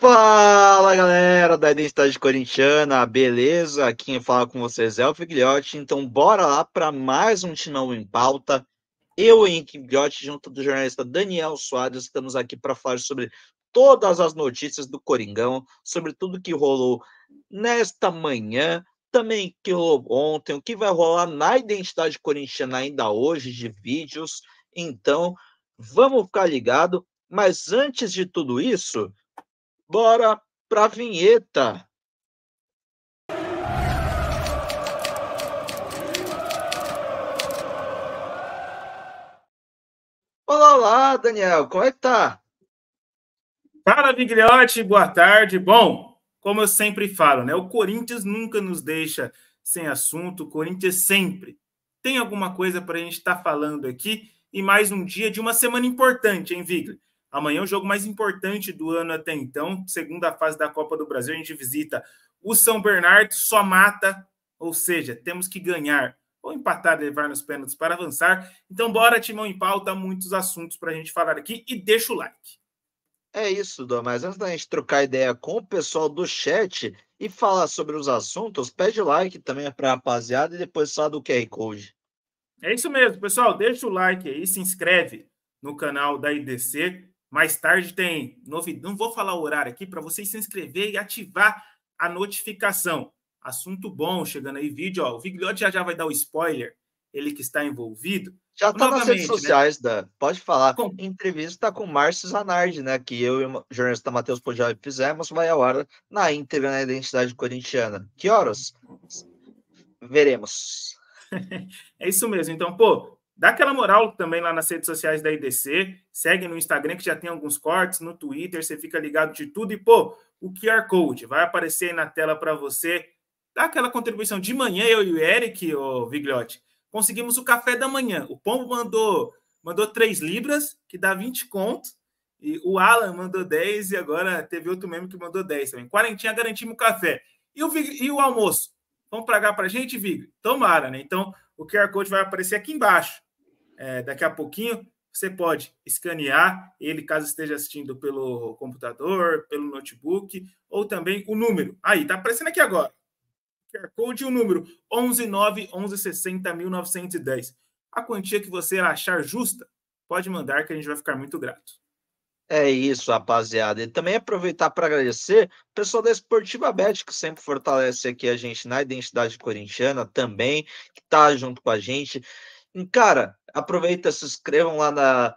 Fala galera da Identidade Corintiana, beleza? Aqui quem fala com vocês é o Figliotti, então bora lá para mais um Tinão em Pauta. Eu, Henrique Figliotti, junto do jornalista Daniel Soares, estamos aqui para falar sobre todas as notícias do Coringão, sobre tudo que rolou nesta manhã, também que rolou ontem, o que vai rolar na Identidade Corintiana ainda hoje de vídeos. Então, vamos ficar ligado. Mas antes de tudo isso, Bora pra vinheta! Olá, olá, Daniel, como é que tá? Fala, Vigliotti, boa tarde. Bom, como eu sempre falo, né? O Corinthians nunca nos deixa sem assunto, o Corinthians sempre tem alguma coisa para a gente estar tá falando aqui e mais um dia de uma semana importante, hein, Vigli? Amanhã é o jogo mais importante do ano até então, segunda fase da Copa do Brasil. A gente visita o São Bernardo, só mata, ou seja, temos que ganhar ou empatar, levar nos pênaltis para avançar. Então, bora, Timão em pauta, muitos assuntos para a gente falar aqui e deixa o like. É isso, Dom, mas antes da gente trocar ideia com o pessoal do chat e falar sobre os assuntos, pede like também para a rapaziada e depois só do QR Code. É isso mesmo, pessoal. Deixa o like aí, se inscreve no canal da IDC. Mais tarde tem novidade, não vou falar o horário aqui para vocês se inscrever e ativar a notificação. Assunto bom chegando aí, vídeo. Ó, o Vigliotti já, já vai dar o spoiler, ele que está envolvido. Já está nas redes né? sociais, né? pode falar. Com... Entrevista com Márcio Zanardi, né? Que eu e o jornalista Matheus Podial fizemos, vai a hora na íntegra na identidade corintiana. Que horas? Veremos. é isso mesmo. Então, pô, Dá aquela moral também lá nas redes sociais da IDC, segue no Instagram que já tem alguns cortes, no Twitter, você fica ligado de tudo. E, pô, o QR Code vai aparecer aí na tela para você. Dá aquela contribuição. De manhã, eu e o Eric, o Vigliotti, conseguimos o café da manhã. O Pombo mandou mandou 3 libras, que dá 20 contos E o Alan mandou 10 e agora teve outro membro que mandou 10 também. Quarentinha, garantimos o café. E o, Vig... e o almoço? Vamos pagar para gente, Vig? Tomara, né? Então, o QR Code vai aparecer aqui embaixo é, daqui a pouquinho, você pode escanear ele caso esteja assistindo pelo computador, pelo notebook, ou também o número. Aí, está aparecendo aqui agora. QR Code e o número 11911601910. A quantia que você achar justa, pode mandar que a gente vai ficar muito grato. É isso, rapaziada. E também aproveitar para agradecer o pessoal da Esportiva Bet, que sempre fortalece aqui a gente na identidade corintiana também, que está junto com a gente. Hum, cara, aproveita, se inscrevam lá na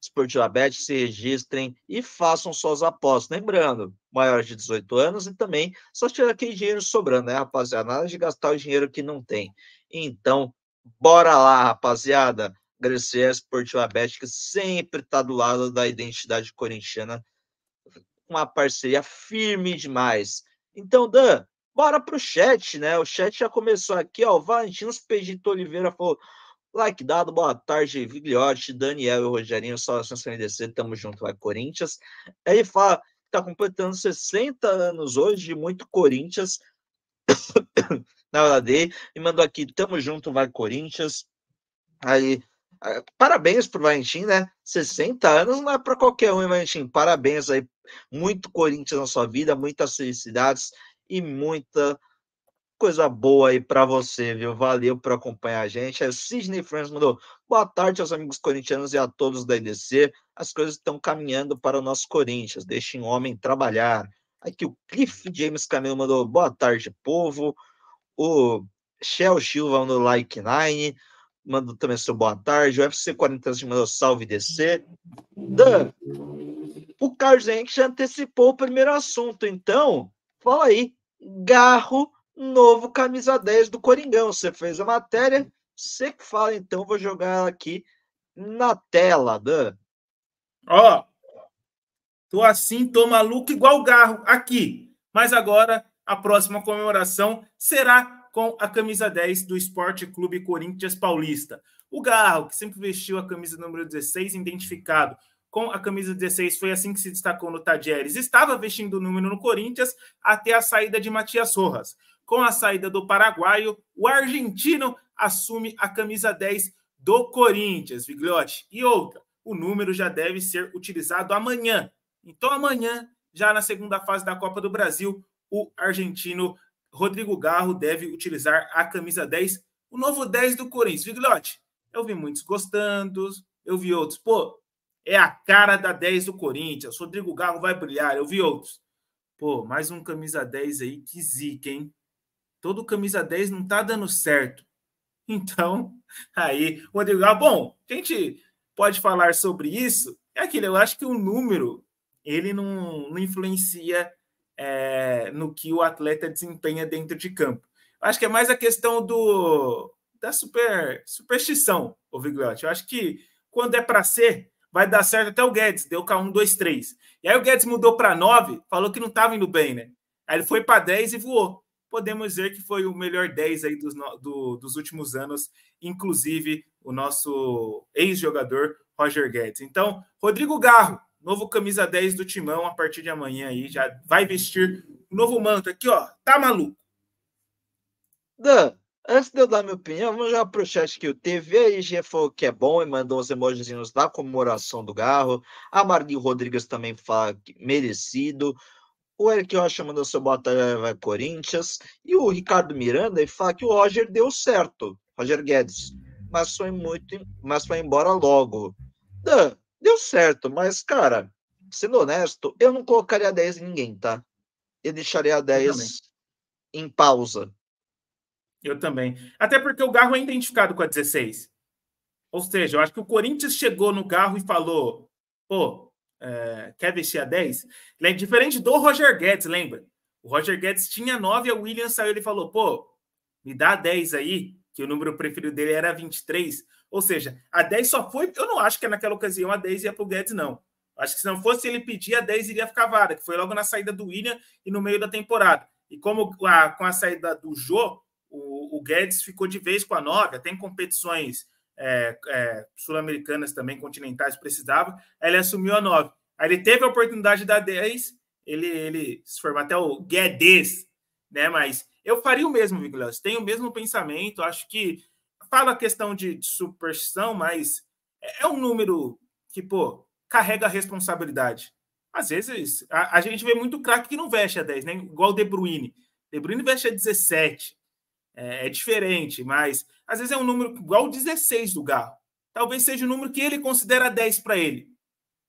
Esportiva Bet, se registrem e façam suas apostas. Lembrando, maiores de 18 anos e também só tirar aquele dinheiro sobrando, né, rapaziada? Nada de gastar o dinheiro que não tem. Então, bora lá, rapaziada. Agradecer a Esportiva Bet, que sempre está do lado da identidade corintiana. Uma parceria firme demais. Então, Dan, bora pro chat, né? O chat já começou aqui, ó. O Valentino Pedito Oliveira falou: Like dado, boa tarde, Vigliotti, Daniel e Rogerinho, saudações DC, tamo junto, vai Corinthians. aí é, fala tá completando 60 anos hoje, muito Corinthians na hora dele, e mandou aqui, tamo junto, vai Corinthians. Aí, parabéns pro Valentim, né? 60 anos não é para qualquer um, hein, Valentim? Parabéns aí, muito Corinthians na sua vida, muitas felicidades e muita coisa boa aí para você, viu? Valeu por acompanhar a gente. Aí é o Sidney Friends mandou boa tarde aos amigos corintianos e a todos da IDC. As coisas estão caminhando para o nosso Corinthians. Deixem o homem trabalhar. Aqui o Cliff James Camelo mandou boa tarde, povo. O Shell Silva mandou like nine. Mandou também seu boa tarde. O FC 40 mandou salve DC. Dan, o Carlos Henrique já antecipou o primeiro assunto. Então, fala aí. Garro novo camisa 10 do Coringão. Você fez a matéria, você que fala, então vou jogar ela aqui na tela, Dan. Ó, tô assim, tô maluco igual o Garro aqui. Mas agora a próxima comemoração será com a camisa 10 do Esporte Clube Corinthians Paulista. O Garro, que sempre vestiu a camisa número 16, identificado com a camisa 16, foi assim que se destacou no Tadieres. Estava vestindo o número no Corinthians até a saída de Matias Sorras. Com a saída do paraguaio, o argentino assume a camisa 10 do Corinthians, Vigliotti. E outra, o número já deve ser utilizado amanhã. Então, amanhã, já na segunda fase da Copa do Brasil, o argentino Rodrigo Garro deve utilizar a camisa 10, o novo 10 do Corinthians. Vigliotti, eu vi muitos gostando, eu vi outros, pô, é a cara da 10 do Corinthians, Rodrigo Garro vai brilhar, eu vi outros. Pô, mais um camisa 10 aí, que zica, hein? todo camisa 10 não está dando certo. Então, aí, o Rodrigo, ah, bom, a gente pode falar sobre isso. É aquilo, eu acho que o número, ele não, não influencia é, no que o atleta desempenha dentro de campo. Eu acho que é mais a questão do da super, superstição, o Vigliotti. Eu acho que quando é para ser, vai dar certo até o Guedes, deu K1, 2, 3. E aí o Guedes mudou para 9, falou que não estava indo bem, né? Aí ele foi para 10 e voou podemos dizer que foi o melhor 10 aí dos, do, dos últimos anos, inclusive o nosso ex-jogador Roger Guedes. Então, Rodrigo Garro, novo camisa 10 do Timão a partir de amanhã aí, já vai vestir o novo manto aqui, ó. Tá maluco? Dan, antes de eu dar minha opinião, vamos já para o chat que o TV a IG falou que é bom e mandou uns emojizinhos da comemoração do Garro. A Marli Rodrigues também fala que merecido o Eric Rocha mandou seu boa vai Corinthians. E o Ricardo Miranda e fala que o Roger deu certo, Roger Guedes, mas foi muito, mas foi embora logo. Dan, deu certo, mas cara, sendo honesto, eu não colocaria 10 em ninguém, tá? Eu deixaria 10 eu em pausa. Eu também. Até porque o Garro é identificado com a 16. Ou seja, eu acho que o Corinthians chegou no Garro e falou: pô, é, quer vestir a 10? Ele é diferente do Roger Guedes, lembra? O Roger Guedes tinha 9, a Williams saiu e falou: pô, me dá 10 aí, que o número preferido dele era 23. Ou seja, a 10 só foi. Eu não acho que naquela ocasião a 10 ia para o Guedes, não. Acho que se não fosse ele pedir, a 10 iria ficar vara, que foi logo na saída do William e no meio da temporada. E como a, com a saída do Jô, o, o Guedes ficou de vez com a 9, até em competições é, é, sul-americanas também, continentais, precisava. Aí ele assumiu a 9. Aí ele teve a oportunidade da 10, ele, ele se formou até o Guedes, né? Mas eu faria o mesmo, Vigilas. Tenho o mesmo pensamento. Acho que fala a questão de, de superstição, mas é, é um número que, pô, carrega a responsabilidade. Às vezes, a, a gente vê muito craque que não veste a 10, né? Igual o De Bruyne. De Bruyne veste a 17. É, é diferente, mas às vezes é um número igual ao 16 do Garro. Talvez seja o número que ele considera 10 para ele.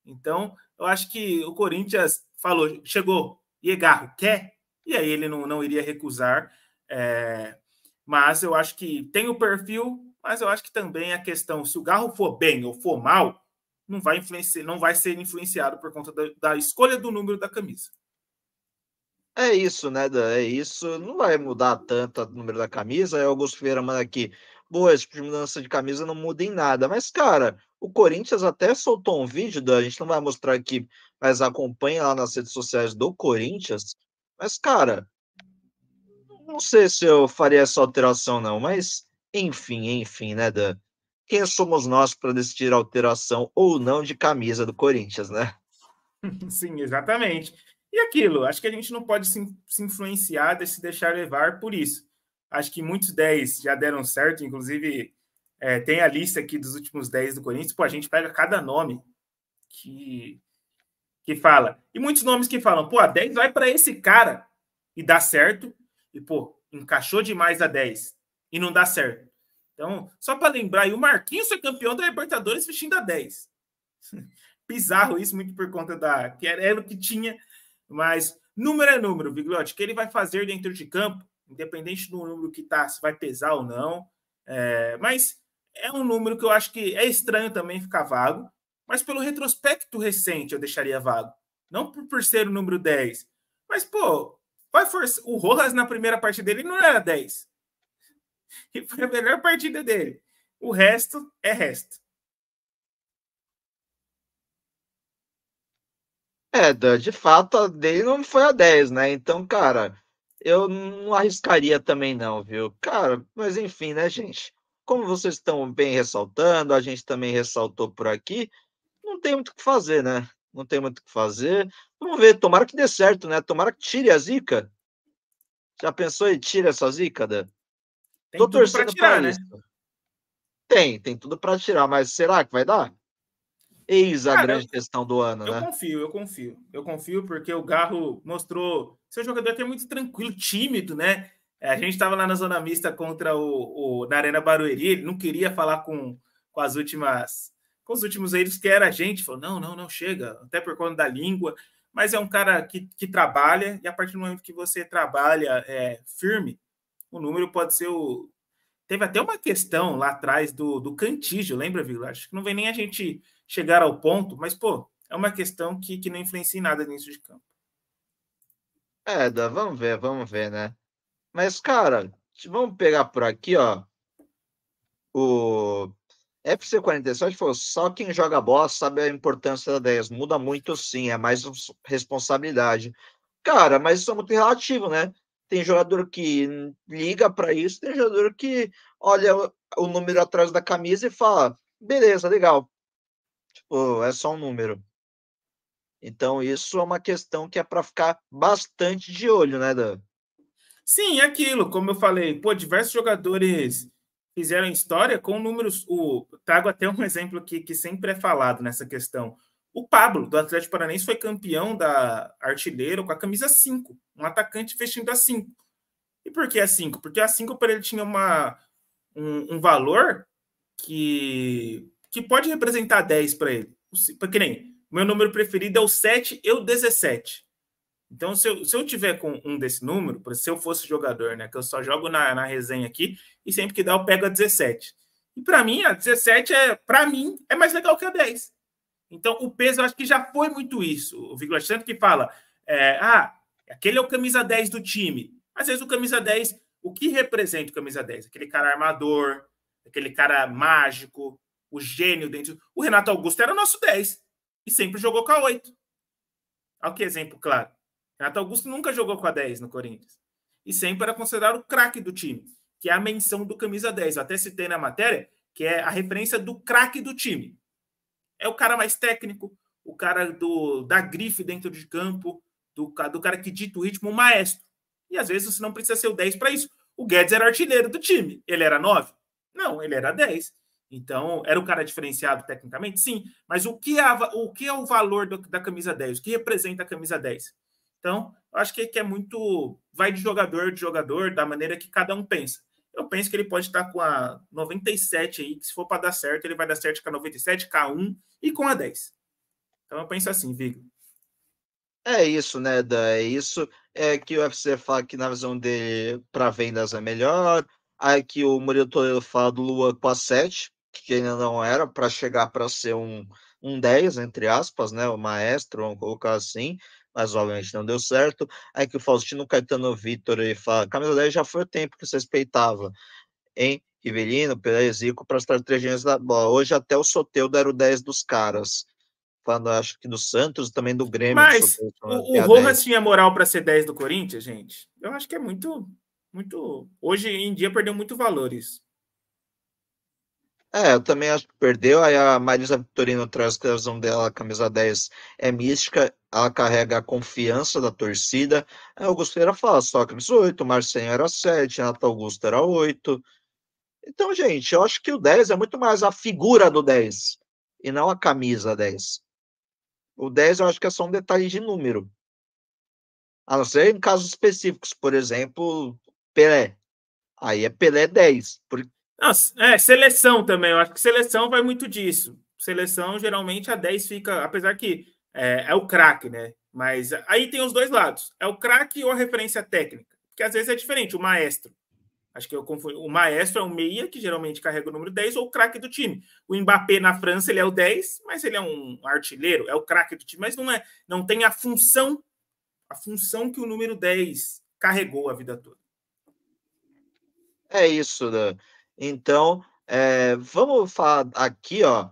Então, eu acho que o Corinthians falou, chegou, e Garro quer, e aí ele não, não iria recusar. É, mas eu acho que tem o perfil, mas eu acho que também a questão, se o Garro for bem ou for mal, não vai, influenciar, não vai ser influenciado por conta da, da escolha do número da camisa. É isso, né, Dan? É isso. Não vai mudar tanto o número da camisa. É o Augusto Ferreira manda aqui. Boa, esse tipo de mudança de camisa não muda em nada. Mas, cara, o Corinthians até soltou um vídeo, Dan. A gente não vai mostrar aqui, mas acompanha lá nas redes sociais do Corinthians. Mas, cara, não sei se eu faria essa alteração, não. Mas, enfim, enfim, né, Dan? Quem somos nós para decidir a alteração ou não de camisa do Corinthians, né? Sim, exatamente. E aquilo, acho que a gente não pode se, se influenciar, se deixar levar por isso. Acho que muitos 10 já deram certo, inclusive é, tem a lista aqui dos últimos 10 do Corinthians, pô, a gente pega cada nome que, que fala. E muitos nomes que falam, pô, a 10 vai para esse cara e dá certo, e pô, encaixou demais a 10 e não dá certo. Então, só para lembrar, e o Marquinhos foi campeão da Libertadores vestindo a 10. Bizarro isso, muito por conta da. que era o que tinha mas número é número, Viglotti, que ele vai fazer dentro de campo, independente do número que tá, se vai pesar ou não. É, mas é um número que eu acho que é estranho também ficar vago, mas pelo retrospecto recente eu deixaria vago. Não por, por ser o número 10. Mas, pô, vai forçar. O Rojas na primeira partida dele não era 10. E foi a melhor partida dele. O resto é resto. É, de fato, a dele não foi a 10, né? Então, cara, eu não arriscaria também, não, viu? Cara, mas enfim, né, gente? Como vocês estão bem ressaltando, a gente também ressaltou por aqui, não tem muito o que fazer, né? Não tem muito o que fazer. Vamos ver, tomara que dê certo, né? Tomara que tire a zica. Já pensou em tirar essa zica, Dan? Tem tudo torcendo pra tirar, né? Isso. Tem, tem tudo para tirar, mas será que vai dar? Eis a Cara, grande questão do ano, eu né? Eu confio, eu confio. Eu confio porque o Garro mostrou seu jogador até muito tranquilo, tímido, né? É, a gente estava lá na zona mista contra o, o na Arena Barueri, ele não queria falar com, com as últimas com os últimos eles que era a gente, falou: "Não, não, não chega", até por conta da língua, mas é um cara que, que trabalha e a partir do momento que você trabalha é, firme, o número pode ser o Teve até uma questão lá atrás do, do Cantígio, lembra, Vila? Acho que não vem nem a gente chegar ao ponto, mas, pô, é uma questão que, que não influencia em nada nisso de campo. É, dá, vamos ver, vamos ver, né? Mas, cara, vamos pegar por aqui, ó. O FC 47 falou: só quem joga bola sabe a importância da 10. Muda muito, sim, é mais responsabilidade. Cara, mas isso é muito relativo, né? Tem jogador que liga para isso, tem jogador que olha o número atrás da camisa e fala: beleza, legal, é só um número? Então, isso é uma questão que é para ficar bastante de olho, né, Dan? Sim, é aquilo, como eu falei, pô, diversos jogadores fizeram história com números. O trago até um exemplo aqui que sempre é falado nessa questão. O Pablo, do Atlético Paranaense, foi campeão da artilheiro com a camisa 5, um atacante vestindo a 5. E por que a 5? Porque a 5 para ele tinha uma, um, um valor que que pode representar 10 para ele. Que nem, meu número preferido é o 7 e o 17. Então, se eu, se eu tiver com um desse número, se eu fosse jogador, né? Que eu só jogo na, na resenha aqui, e sempre que dá, eu pego a 17. E para mim, a 17 é, para mim, é mais legal que a 10. Então, o peso, eu acho que já foi muito isso. O Vigor Santo que fala, é, ah, aquele é o camisa 10 do time. Às vezes, o camisa 10, o que representa o camisa 10? Aquele cara armador, aquele cara mágico, o gênio dentro. O Renato Augusto era nosso 10 e sempre jogou com a 8. Olha que exemplo claro. Renato Augusto nunca jogou com a 10 no Corinthians e sempre era considerado o craque do time, que é a menção do camisa 10. Eu até citei na matéria que é a referência do craque do time. É o cara mais técnico, o cara do da grife dentro de campo, do, do cara que dita o ritmo, o maestro. E às vezes você não precisa ser o 10 para isso. O Guedes era artilheiro do time. Ele era 9? Não, ele era 10. Então, era um cara diferenciado tecnicamente? Sim, mas o que é, a, o, que é o valor do, da camisa 10? O que representa a camisa 10? Então, eu acho que, que é muito. Vai de jogador de jogador, da maneira que cada um pensa. Eu penso que ele pode estar com a 97 aí, que se for para dar certo, ele vai dar certo com a 97, com a 1 e com a 10. Então, eu penso assim, Vigo. É isso, né, Dan? É isso. É que o UFC fala que na visão dele, para vendas é melhor. Aí que o Murilo Toledo fala do Lua com a 7, que ainda não era, para chegar para ser um, um 10, entre aspas, né? O maestro, vamos colocar assim, mas obviamente não deu certo. Aí que o Faustino Caetano Vitor ele fala: camisa 10 já foi o tempo que você respeitava, hein? Rivelino, Pelé Zico para três estratégias da bola. Hoje até o soteu era o 10 dos caras. Falando, acho que do Santos também do Grêmio. Mas o, o Rojas tinha moral para ser 10 do Corinthians, gente? Eu acho que é muito, muito. Hoje em dia perdeu muito valores. É, eu também acho que perdeu. Aí a Marisa Vitorino traz a visão dela, a camisa 10, é mística. Ela carrega a confiança da torcida. É, a Augusteira fala, Sócrates 8, Marcinho era 7, Renata Augusto era 8. Então, gente, eu acho que o 10 é muito mais a figura do 10 e não a camisa 10. O 10 eu acho que é só um detalhe de número. A não ser em casos específicos, por exemplo, Pelé. Aí é Pelé 10, porque nossa, é, seleção também. Eu acho que seleção vai muito disso. Seleção, geralmente, a 10 fica, apesar que é, é o craque, né? Mas aí tem os dois lados. É o craque ou a referência técnica? Porque às vezes é diferente, o maestro. Acho que eu O maestro é um meia, que geralmente carrega o número 10, ou o craque do time. O Mbappé na França, ele é o 10, mas ele é um artilheiro, é o craque do time, mas não é, não tem a função, a função que o número 10 carregou a vida toda. É isso, né? Então, é, vamos falar aqui, ó.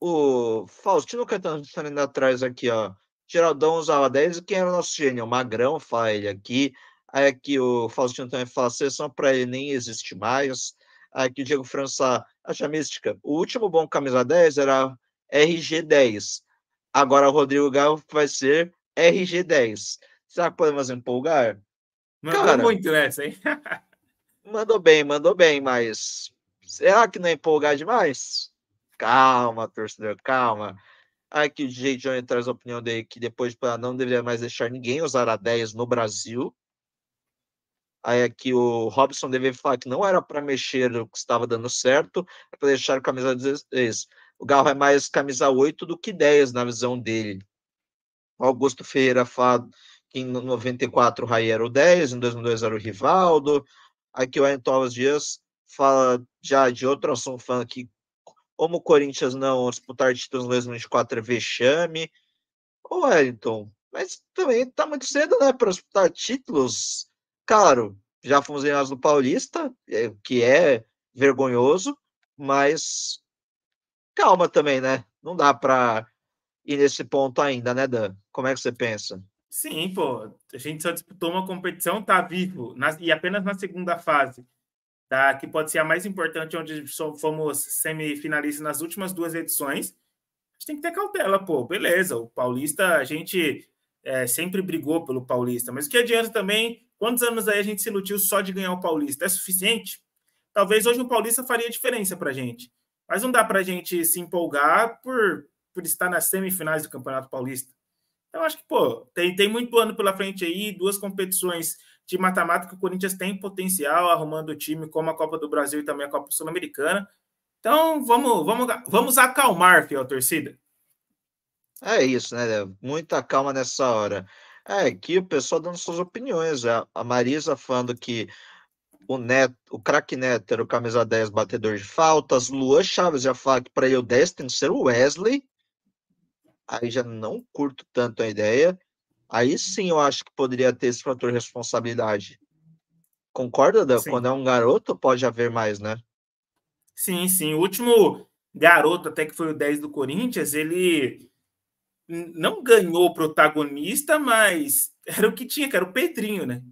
O Faustino Caetano tá indo atrás aqui, ó. Geraldão usava 10 e quem era o nosso gênio? O Magrão fala ele aqui. Aí aqui o Faustino também fala, sessão para ele nem existe mais. Aí aqui o Diego França acha mística. O último bom camisa 10 era RG10. Agora o Rodrigo Galo vai ser RG10. Será que podemos empolgar? Não, é Cara, muito essa, né, assim? hein? Mandou bem, mandou bem, mas será que não é empolgar demais? Calma, torcedor, calma. Aqui o DJ Johnny traz a opinião dele que depois não deveria mais deixar ninguém usar a 10 no Brasil. Aí aqui o Robson deveria falar que não era para mexer o que estava dando certo, é para deixar camisa 16. O Galo é mais camisa 8 do que 10 na visão dele. Augusto Ferreira fala que em 94 o Raí era o 10, em 2002 era o Rivaldo, Aqui o Ayrton Alves Dias fala já de outro assunto, falando que como o Corinthians não disputar títulos em 2024 é vexame. Ô, Wellington, mas também tá muito cedo, né, para disputar títulos. Claro, já fomos ganhados do Paulista, é, que é vergonhoso, mas calma também, né? Não dá para ir nesse ponto ainda, né, Dan? Como é que você pensa? Sim, pô. A gente só disputou uma competição, tá vivo. Na, e apenas na segunda fase, tá? que pode ser a mais importante, onde só fomos semifinalistas nas últimas duas edições. A gente tem que ter cautela, pô. Beleza, o Paulista, a gente é, sempre brigou pelo Paulista. Mas o que adianta também? Quantos anos aí a gente se iludiu só de ganhar o Paulista? É suficiente? Talvez hoje o Paulista faria diferença pra gente. Mas não dá pra gente se empolgar por, por estar nas semifinais do Campeonato Paulista. Então, acho que, pô, tem, tem muito ano pela frente aí, duas competições de mata-mata que o Corinthians tem potencial arrumando o time, como a Copa do Brasil e também a Copa Sul-Americana. Então, vamos, vamos, vamos acalmar, fiel torcida. É isso, né? Muita calma nessa hora. É, aqui o pessoal dando suas opiniões. A, né? a Marisa falando que o Neto, o craque Neto era o camisa 10 batedor de faltas. Luan Chaves já fala que para ele o 10 tem que ser o Wesley aí já não curto tanto a ideia. Aí sim eu acho que poderia ter esse fator de responsabilidade. Concorda, Dan? Quando é um garoto, pode haver mais, né? Sim, sim. O último garoto, até que foi o 10 do Corinthians, ele não ganhou o protagonista, mas era o que tinha, que era o Pedrinho, né?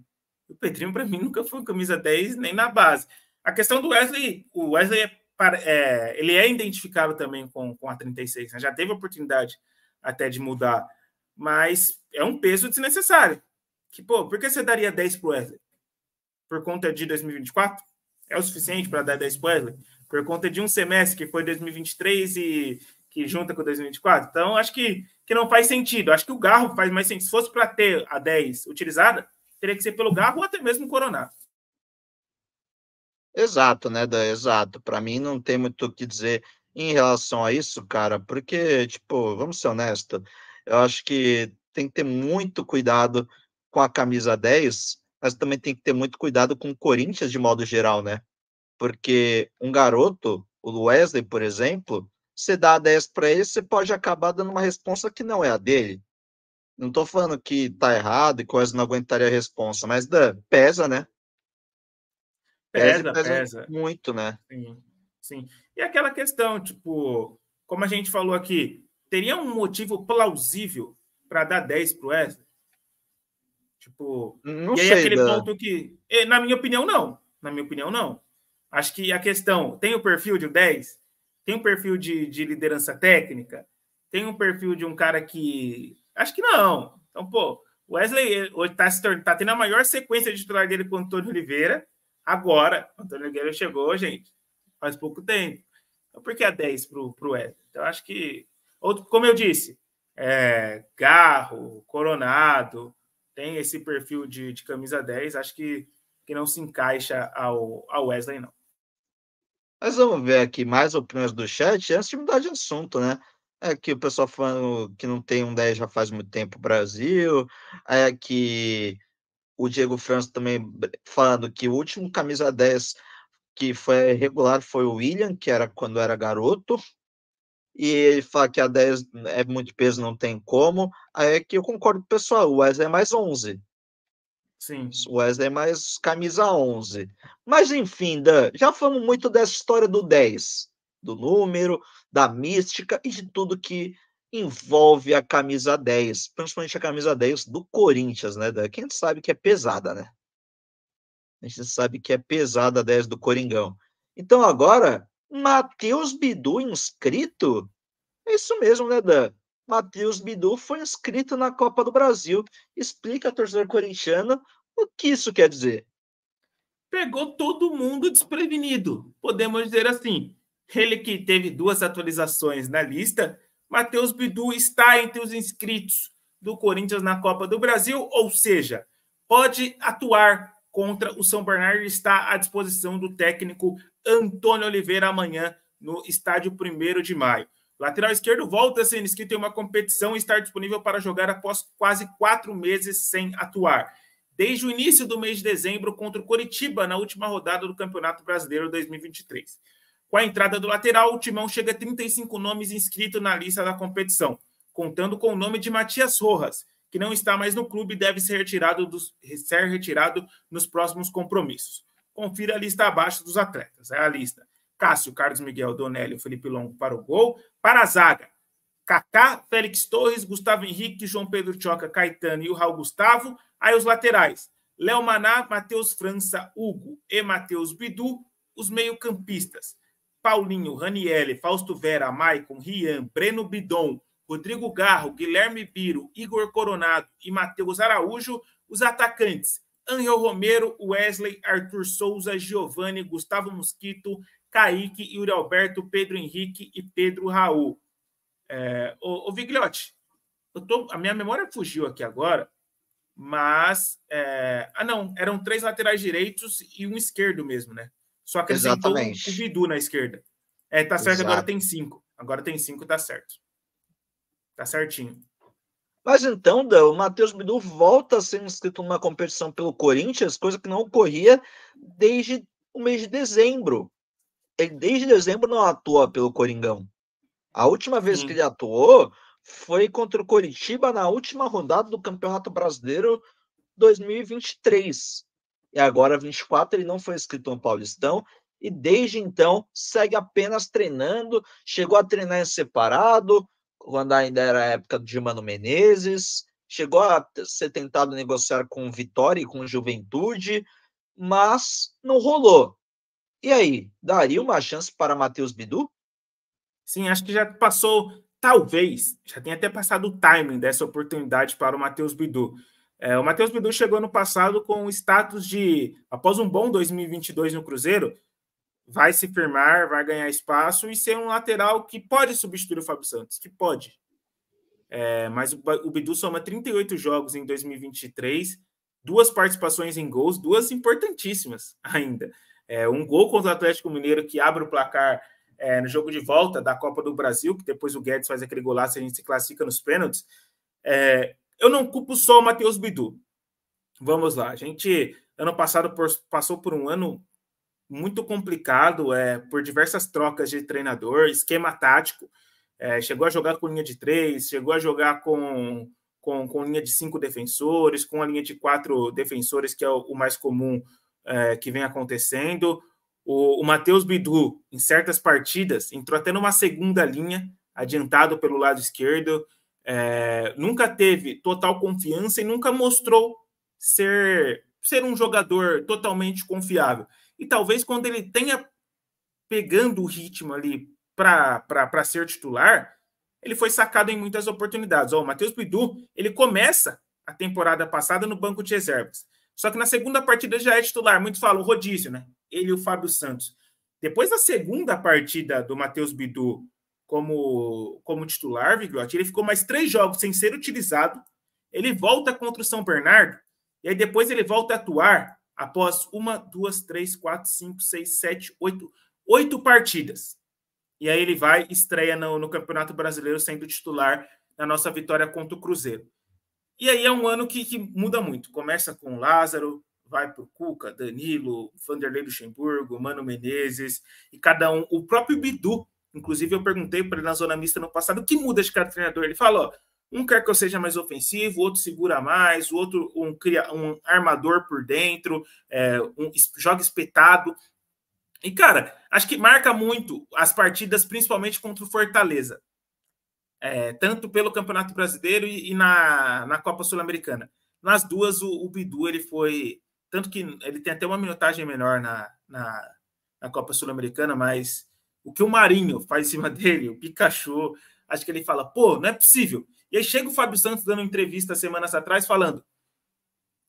O Pedrinho, para mim, nunca foi camisa 10, nem na base. A questão do Wesley, o Wesley é, é ele é identificado também com, com a 36, né? já teve oportunidade até de mudar. Mas é um peso desnecessário. Que, pô, por que você daria 10 pro Wesley? Por conta de 2024? É o suficiente para dar 10 pro Wesley? Por conta de um semestre que foi 2023 e que junta com 2024? Então, acho que, que não faz sentido. Acho que o Garro faz mais sentido. Se fosse para ter a 10 utilizada, teria que ser pelo Garro ou até mesmo o Coronado. Exato, né, Dan? Exato. Para mim não tem muito o que dizer em relação a isso, cara, porque, tipo, vamos ser honestos, eu acho que tem que ter muito cuidado com a camisa 10, mas também tem que ter muito cuidado com o Corinthians de modo geral, né? Porque um garoto, o Wesley, por exemplo, você dá a 10 para ele, você pode acabar dando uma resposta que não é a dele. Não estou falando que tá errado e quase não aguentaria a resposta, mas Dan, pesa, né? Pesa, pesa, pesa, pesa. muito, né? Sim. Sim. E aquela questão, tipo, como a gente falou aqui, teria um motivo plausível para dar 10 pro Wesley? Tipo, não e aí sei, aquele ponto que, na minha opinião, não. Na minha opinião, não. Acho que a questão tem o perfil de 10, tem o perfil de, de liderança técnica, tem o perfil de um cara que. Acho que não. Então, pô, Wesley hoje está se tornando, tá tendo a maior sequência de titular dele com o Antônio Oliveira. Agora, o Antônio Oliveira chegou, gente faz pouco tempo. Então, por que a 10 para o Wesley? Então, acho que, outro, como eu disse, é, Garro, Coronado, tem esse perfil de, de camisa 10, acho que, que não se encaixa ao, ao Wesley, não. Mas vamos ver aqui mais opiniões do chat antes de mudar de assunto, né? É que o pessoal falando que não tem um 10 já faz muito tempo no Brasil, é que o Diego França também falando que o último camisa 10 que foi regular foi o William, que era quando era garoto. E ele fala que a 10 é muito peso, não tem como. Aí é que eu concordo com o pessoal, o Wesley é mais 11. Sim. O Wesley é mais camisa 11. Mas enfim, Dan, já falamos muito dessa história do 10, do número, da mística e de tudo que envolve a camisa 10, principalmente a camisa 10 do Corinthians, né, Dan? Quem sabe que é pesada, né? A gente sabe que é pesada a 10 do Coringão. Então agora, Matheus Bidu inscrito? É isso mesmo, né, Dan? Matheus Bidu foi inscrito na Copa do Brasil. Explica a torcedor corintiano o que isso quer dizer. Pegou todo mundo desprevenido, podemos dizer assim. Ele que teve duas atualizações na lista, Matheus Bidu está entre os inscritos do Corinthians na Copa do Brasil, ou seja, pode atuar contra o São Bernardo está à disposição do técnico Antônio Oliveira amanhã no estádio 1 de maio. Lateral esquerdo volta ser inscrito em uma competição e está disponível para jogar após quase quatro meses sem atuar. Desde o início do mês de dezembro contra o Coritiba, na última rodada do Campeonato Brasileiro 2023. Com a entrada do lateral, o Timão chega a 35 nomes inscritos na lista da competição, contando com o nome de Matias Rojas, que não está mais no clube e deve ser retirado, dos, ser retirado nos próximos compromissos. Confira a lista abaixo dos atletas. É a lista. Cássio, Carlos Miguel, Donélio, Felipe Longo para o gol. Para a zaga, Kaká, Félix Torres, Gustavo Henrique, João Pedro Choca, Caetano e o Raul Gustavo. Aí os laterais, Léo Maná, Matheus França, Hugo e Matheus Bidu. Os meio-campistas, Paulinho, Raniele, Fausto Vera, Maicon, Rian, Breno Bidon, Rodrigo Garro, Guilherme Biro, Igor Coronado e Matheus Araújo, os atacantes Angel Romero, Wesley, Arthur Souza, Giovanni, Gustavo Mosquito, Kaique, Yuri Alberto, Pedro Henrique e Pedro Raul. É, ô, ô Vigliotti, eu tô, a minha memória fugiu aqui agora, mas. É, ah, não, eram três laterais direitos e um esquerdo mesmo, né? Só acrescentou Exatamente. o Bidu na esquerda. É, tá certo, Exato. agora tem cinco. Agora tem cinco, tá certo. Tá certinho. Mas então, Dan, o Matheus Bidu volta a ser inscrito numa competição pelo Corinthians, coisa que não ocorria desde o mês de dezembro. Ele é, desde dezembro não atua pelo Coringão. A última vez que ele atuou foi contra o Coritiba na última rodada do Campeonato Brasileiro 2023. E agora, 24, ele não foi inscrito no Paulistão e desde então segue apenas treinando. Chegou a treinar em separado, quando ainda era a época de Mano Menezes, chegou a ser tentado negociar com Vitória e com Juventude, mas não rolou. E aí, daria uma chance para Matheus Bidu? Sim, acho que já passou, talvez, já tenha até passado o timing dessa oportunidade para o Matheus Bidu. É, o Matheus Bidu chegou no passado com o status de, após um bom 2022 no Cruzeiro, vai se firmar, vai ganhar espaço e ser um lateral que pode substituir o Fábio Santos, que pode. É, mas o, Bidu soma 38 jogos em 2023, duas participações em gols, duas importantíssimas ainda. É, um gol contra o Atlético Mineiro que abre o placar é, no jogo de volta da Copa do Brasil, que depois o Guedes faz aquele golaço e a gente se classifica nos pênaltis. É, eu não culpo só o Matheus Bidu. Vamos lá, a gente ano passado por, passou por um ano muito complicado é, por diversas trocas de treinador, esquema tático. É, chegou a jogar com linha de três, chegou a jogar com, com, com, linha de cinco defensores, com a linha de quatro defensores, que é o, o mais comum é, que vem acontecendo. O, o Matheus Bidu, em certas partidas, entrou até numa segunda linha, adiantado pelo lado esquerdo. É, nunca teve total confiança e nunca mostrou ser, ser um jogador totalmente confiável. E talvez quando ele tenha pegando o ritmo ali para ser titular, ele foi sacado em muitas oportunidades. Ó, o Matheus Bidu, ele começa a temporada passada no banco de reservas. Só que na segunda partida já é titular. Muitos falam o rodízio, né? Ele e o Fábio Santos. Depois da segunda partida do Matheus Bidu como, como titular, Vigliotti, ele ficou mais três jogos sem ser utilizado. Ele volta contra o São Bernardo. E aí depois ele volta a atuar após uma, duas, três, quatro, cinco, seis, sete, oito, oito partidas. E aí ele vai estreia no, no Campeonato Brasileiro sendo titular na nossa vitória contra o Cruzeiro. E aí é um ano que, que muda muito. Começa com o Lázaro, vai para o Cuca, Danilo, Vanderlei Luxemburgo, Mano Menezes, e cada um. O próprio Bidu, inclusive eu perguntei para ele na Zona Mista no passado, o que muda de cada treinador? Ele falou, um quer que eu seja mais ofensivo, o outro segura mais, o outro um, cria, um armador por dentro, é, um, joga espetado. E, cara, acho que marca muito as partidas, principalmente contra o Fortaleza. É, tanto pelo Campeonato Brasileiro e, e na, na Copa Sul-Americana. Nas duas, o, o, Bidu ele foi. Tanto que ele tem até uma minutagem menor na, na, na Copa Sul-Americana, mas o que o Marinho faz em cima dele, o Pikachu, acho que ele fala, pô, não é possível. E aí chega o Fábio Santos dando entrevista semanas atrás falando,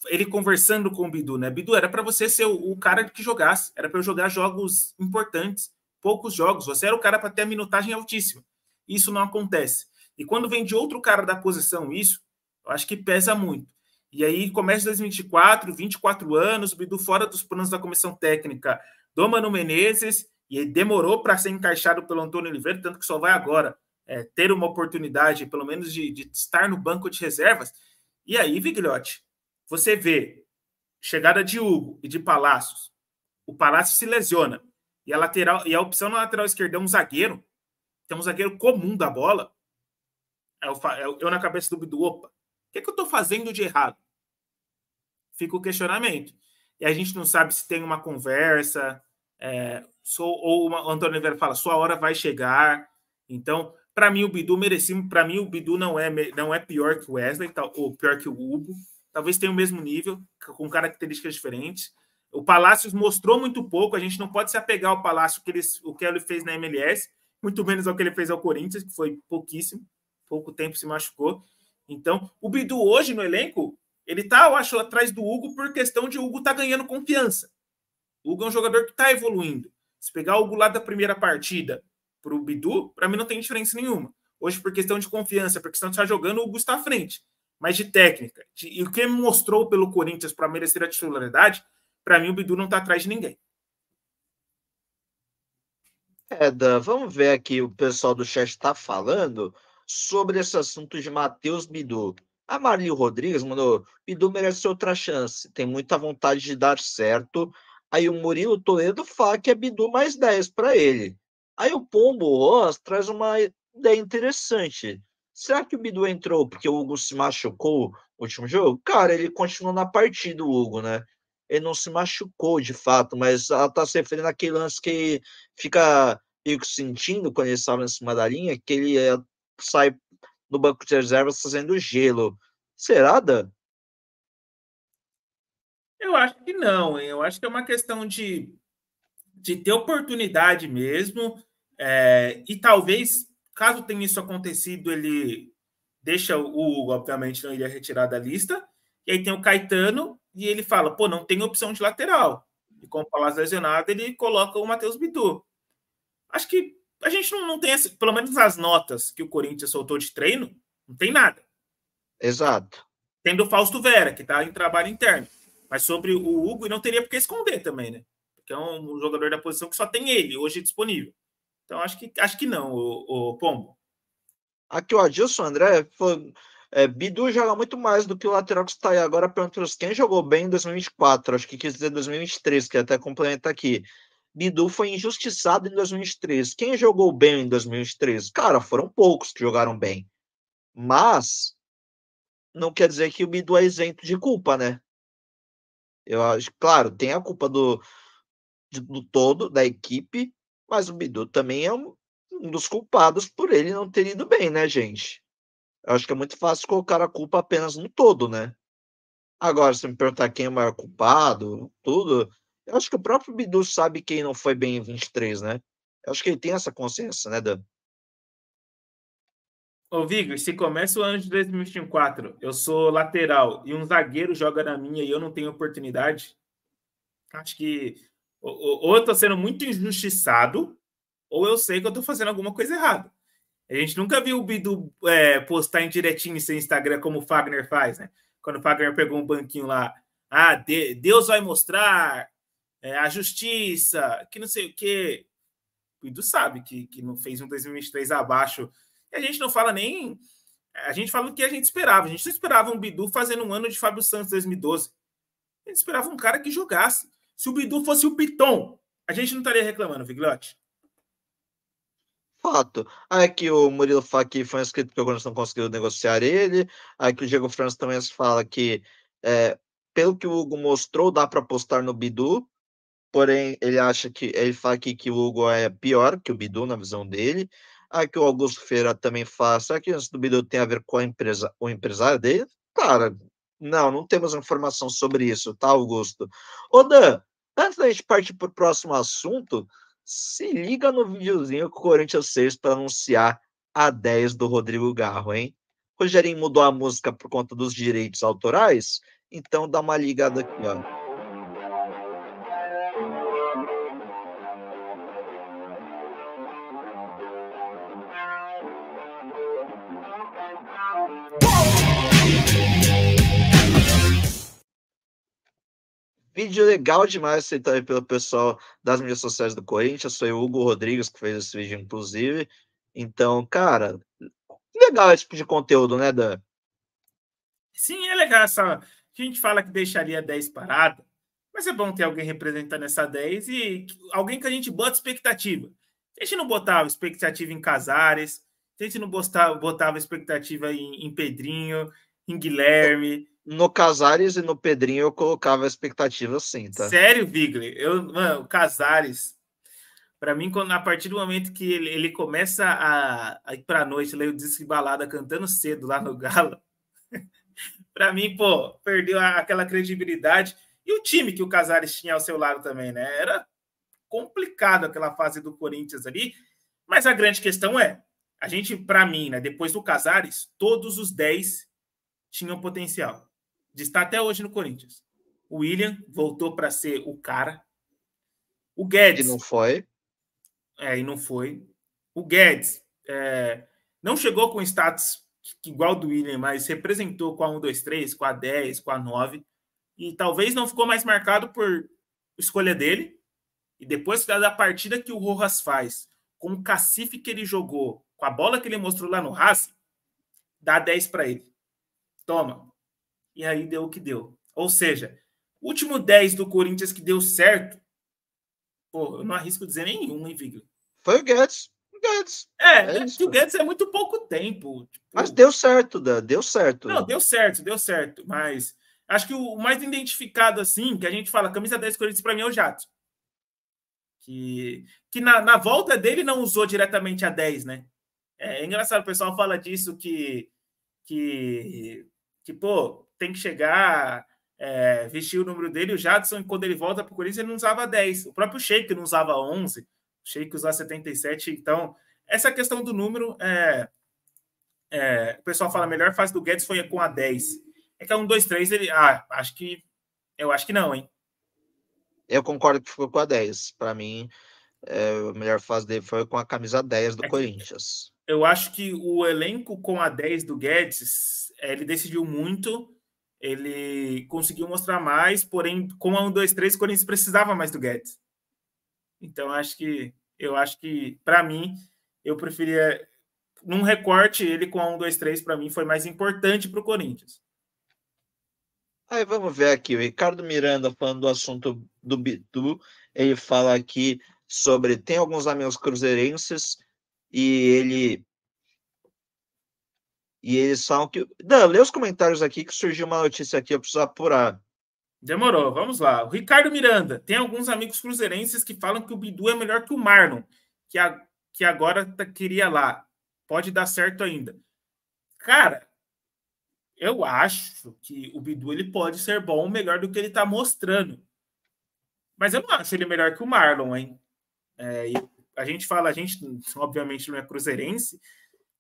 ele conversando com o Bidu, né? Bidu, era para você ser o, o, cara que jogasse, era para eu jogar jogos importantes, poucos jogos. Você era o cara para ter a minutagem altíssima. Isso não acontece. E quando vem de outro cara da posição isso, eu acho que pesa muito. E aí começa 2024, 24 anos, o Bidu fora dos planos da comissão técnica do Mano Menezes, e demorou para ser encaixado pelo Antônio Oliveira, tanto que só vai agora é, ter uma oportunidade, pelo menos, de, de, estar no banco de reservas. E aí, Vigliotti, você vê chegada de Hugo e de Palácios. O Palácio se lesiona. E a lateral e a opção na lateral esquerda é um zagueiro. Tem é um zagueiro comum da bola. Eu, é eu, é eu na cabeça do Bidu, opa, o que, é que eu estou fazendo de errado? Fica o questionamento. E a gente não sabe se tem uma conversa, é, sou, ou uma, o Antônio Oliveira fala, sua hora vai chegar. Então, para mim, o Bidu merecia. Para mim, o Bidu não é, não é pior que o Wesley, tal, ou pior que o Hugo. Talvez tenha o mesmo nível, com características diferentes. O Palácios mostrou muito pouco. A gente não pode se apegar ao Palácio que o que ele fez na MLS, muito menos ao que ele fez ao Corinthians, que foi pouquíssimo, pouco tempo se machucou. Então, o Bidu hoje no elenco, ele tá, eu acho, atrás do Hugo por questão de Hugo tá ganhando confiança. O Hugo é um jogador que tá evoluindo. Se pegar o Hugo lá da primeira partida, para o Bidu, para mim não tem diferença nenhuma. Hoje, por questão de confiança, por questão de estar jogando, o Augusto tá à frente. Mas de técnica, de, e o que mostrou pelo Corinthians para merecer a titularidade, para mim o Bidu não está atrás de ninguém. É, Dan, vamos ver aqui o pessoal do chat está falando sobre esse assunto de Matheus Bidu. A Marília Rodrigues mandou: Bidu merece outra chance, tem muita vontade de dar certo. Aí o Murilo Toledo fala que é Bidu mais 10 para ele. Aí o Pombo Ross traz uma ideia interessante. Será que o Bidu entrou porque o Hugo se machucou no último jogo? Cara, ele continuou na partida, o Hugo, né? Ele não se machucou de fato, mas ela tá se referindo àquele lance que fica fico sentindo quando ele estava em cima da linha, que ele é, sai no banco de reservas fazendo gelo. Será, Dan? Eu acho que não, hein? eu acho que é uma questão de, de ter oportunidade mesmo. É, e talvez, caso tenha isso acontecido, ele deixa o Hugo, obviamente, não iria retirar da lista. E aí tem o Caetano e ele fala: pô, não tem opção de lateral. E como o Palácio lesionado, ele coloca o Matheus Bidu. Acho que a gente não, não tem, pelo menos as notas que o Corinthians soltou de treino, não tem nada. Exato. Tem do Fausto Vera, que está em trabalho interno. Mas sobre o Hugo, não teria por que esconder também, né? Porque é um jogador da posição que só tem ele hoje disponível. Então acho que acho que não, o, o Pombo. Aqui o Adilson André foi, é, Bidu joga muito mais do que o lateral que está aí agora. Perguntas quem jogou bem em 2024, acho que quis dizer 2023, que até complementa aqui. Bidu foi injustiçado em 2023. Quem jogou bem em 2023? Cara, foram poucos que jogaram bem. Mas não quer dizer que o Bidu é isento de culpa, né? Eu acho, claro, tem a culpa do, do todo, da equipe, mas o Bidu também é um, um dos culpados por ele não ter ido bem, né, gente? Eu acho que é muito fácil colocar a culpa apenas no todo, né? Agora, se me perguntar quem é o maior culpado, tudo, eu acho que o próprio Bidu sabe quem não foi bem em 23, né? Eu acho que ele tem essa consciência, né, Dan? Ô, Vigo, se começa o ano de 2024, eu sou lateral e um zagueiro joga na minha e eu não tenho oportunidade, acho que ou eu estou sendo muito injustiçado, ou eu sei que eu estou fazendo alguma coisa errada. A gente nunca viu o Bidu é, postar em direitinho seu Instagram como o Fagner faz, né? Quando o Fagner pegou um banquinho lá. Ah, de, Deus vai mostrar é, a justiça, que não sei o quê. O Bidu sabe que, que não fez um 2023 abaixo. E a gente não fala nem. A gente fala o que a gente esperava. A gente não esperava um Bidu fazendo um ano de Fábio Santos 2012. A gente esperava um cara que jogasse. Se o Bidu fosse o Piton, a gente não estaria reclamando, Vigliotti. Fato. Aí ah, é que o Murilo fala que foi escrito porque o Corinthians não conseguiu negociar ele. Aí ah, que o Diego França também fala que, é, pelo que o Hugo mostrou, dá para apostar no Bidu. Porém, ele acha que ele fala aqui que o Hugo é pior que o Bidu na visão dele. Aí ah, que o Augusto Feira também fala, será que o do Bidu tem a ver com a empresa, o empresário dele? Cara, não, não temos informação sobre isso, tá, Augusto? Ô, Dan, antes da gente partir para o próximo assunto, se liga no videozinho que o Corinthians fez para anunciar a 10 do Rodrigo Garro, hein? O Rogerinho mudou a música por conta dos direitos autorais, então dá uma ligada aqui, ó. vídeo é legal demais feito aí pelo pessoal das mídias sociais do Corinthians. Foi o Hugo Rodrigues que fez esse vídeo, inclusive. Então, cara, legal esse tipo de conteúdo, né, Dan? Sim, é legal essa. A gente fala que deixaria 10 parada, mas é bom ter alguém representando essa 10 e alguém que a gente bota expectativa. A gente não botava expectativa em Casares, a gente não botava, botava expectativa em, em Pedrinho, em Guilherme no Casares e no Pedrinho eu colocava a expectativa assim tá? Sério, Bigli? Eu, mano, o Casares, para mim, quando, a partir do momento que ele, ele começa a, a ir pra noite, ler é o disco balada cantando cedo lá no Gala, para mim, pô, perdeu a, aquela credibilidade. E o time que o Casares tinha ao seu lado também, né? Era complicado aquela fase do Corinthians ali, mas a grande questão é, a gente, para mim, né, depois do Casares, todos os 10 tinham potencial de estar até hoje no Corinthians. O William voltou para ser o cara. O Guedes. E não foi. É, e não foi. O Guedes é, não chegou com status igual do William, mas representou com a 1, 2, 3, com a 10, com a 9. E talvez não ficou mais marcado por escolha dele. E depois da partida que o Rojas faz, com o cacife que ele jogou, com a bola que ele mostrou lá no Racing, dá 10 para ele. Toma, e aí deu o que deu. Ou seja, último 10 do Corinthians que deu certo. Pô, eu não arrisco dizer nenhum, hein, Vigor? Foi o Guedes. O Guedes. É, é né, o Guedes é muito pouco tempo. Tipo... Mas deu certo, deu certo. Não, deu certo, deu certo. Mas acho que o mais identificado, assim, que a gente fala, camisa 10 Corinthians, para mim é o Jato. Que, que na, na volta dele não usou diretamente a 10, né? É, é engraçado, o pessoal fala disso que, que, que pô, tem que chegar, é, vestir o número dele. O Jadson, quando ele volta para o Corinthians, ele não usava 10. O próprio Sheik não usava 11. O Sheik usava 77. Então, essa questão do número, é, é, o pessoal fala, a melhor fase do Guedes foi com a 10. É que é um, dois, três, ele... Ah, acho que... Eu acho que não, hein? Eu concordo que ficou com a 10. Para mim, é, a melhor fase dele foi com a camisa 10 do é Corinthians. Eu acho que o elenco com a 10 do Guedes, é, ele decidiu muito ele conseguiu mostrar mais, porém, com a 1, 2, 3, o Corinthians precisava mais do Guedes. Então, acho que, eu acho que, para mim, eu preferia, num recorte, ele com a 1, 2, 3, para mim, foi mais importante para o Corinthians. Aí vamos ver aqui, o Ricardo Miranda falando do assunto do Bidu, ele fala aqui sobre, tem alguns amigos cruzeirenses, e ele e eles falam que. Dan, lê os comentários aqui que surgiu uma notícia aqui, eu preciso apurar. Demorou, vamos lá. O Ricardo Miranda. Tem alguns amigos cruzeirenses que falam que o Bidu é melhor que o Marlon, que, a, que agora tá, queria lá. Pode dar certo ainda. Cara, eu acho que o Bidu ele pode ser bom, melhor do que ele tá mostrando. Mas eu não acho ele melhor que o Marlon, hein? É, a gente fala, a gente obviamente não é cruzeirense,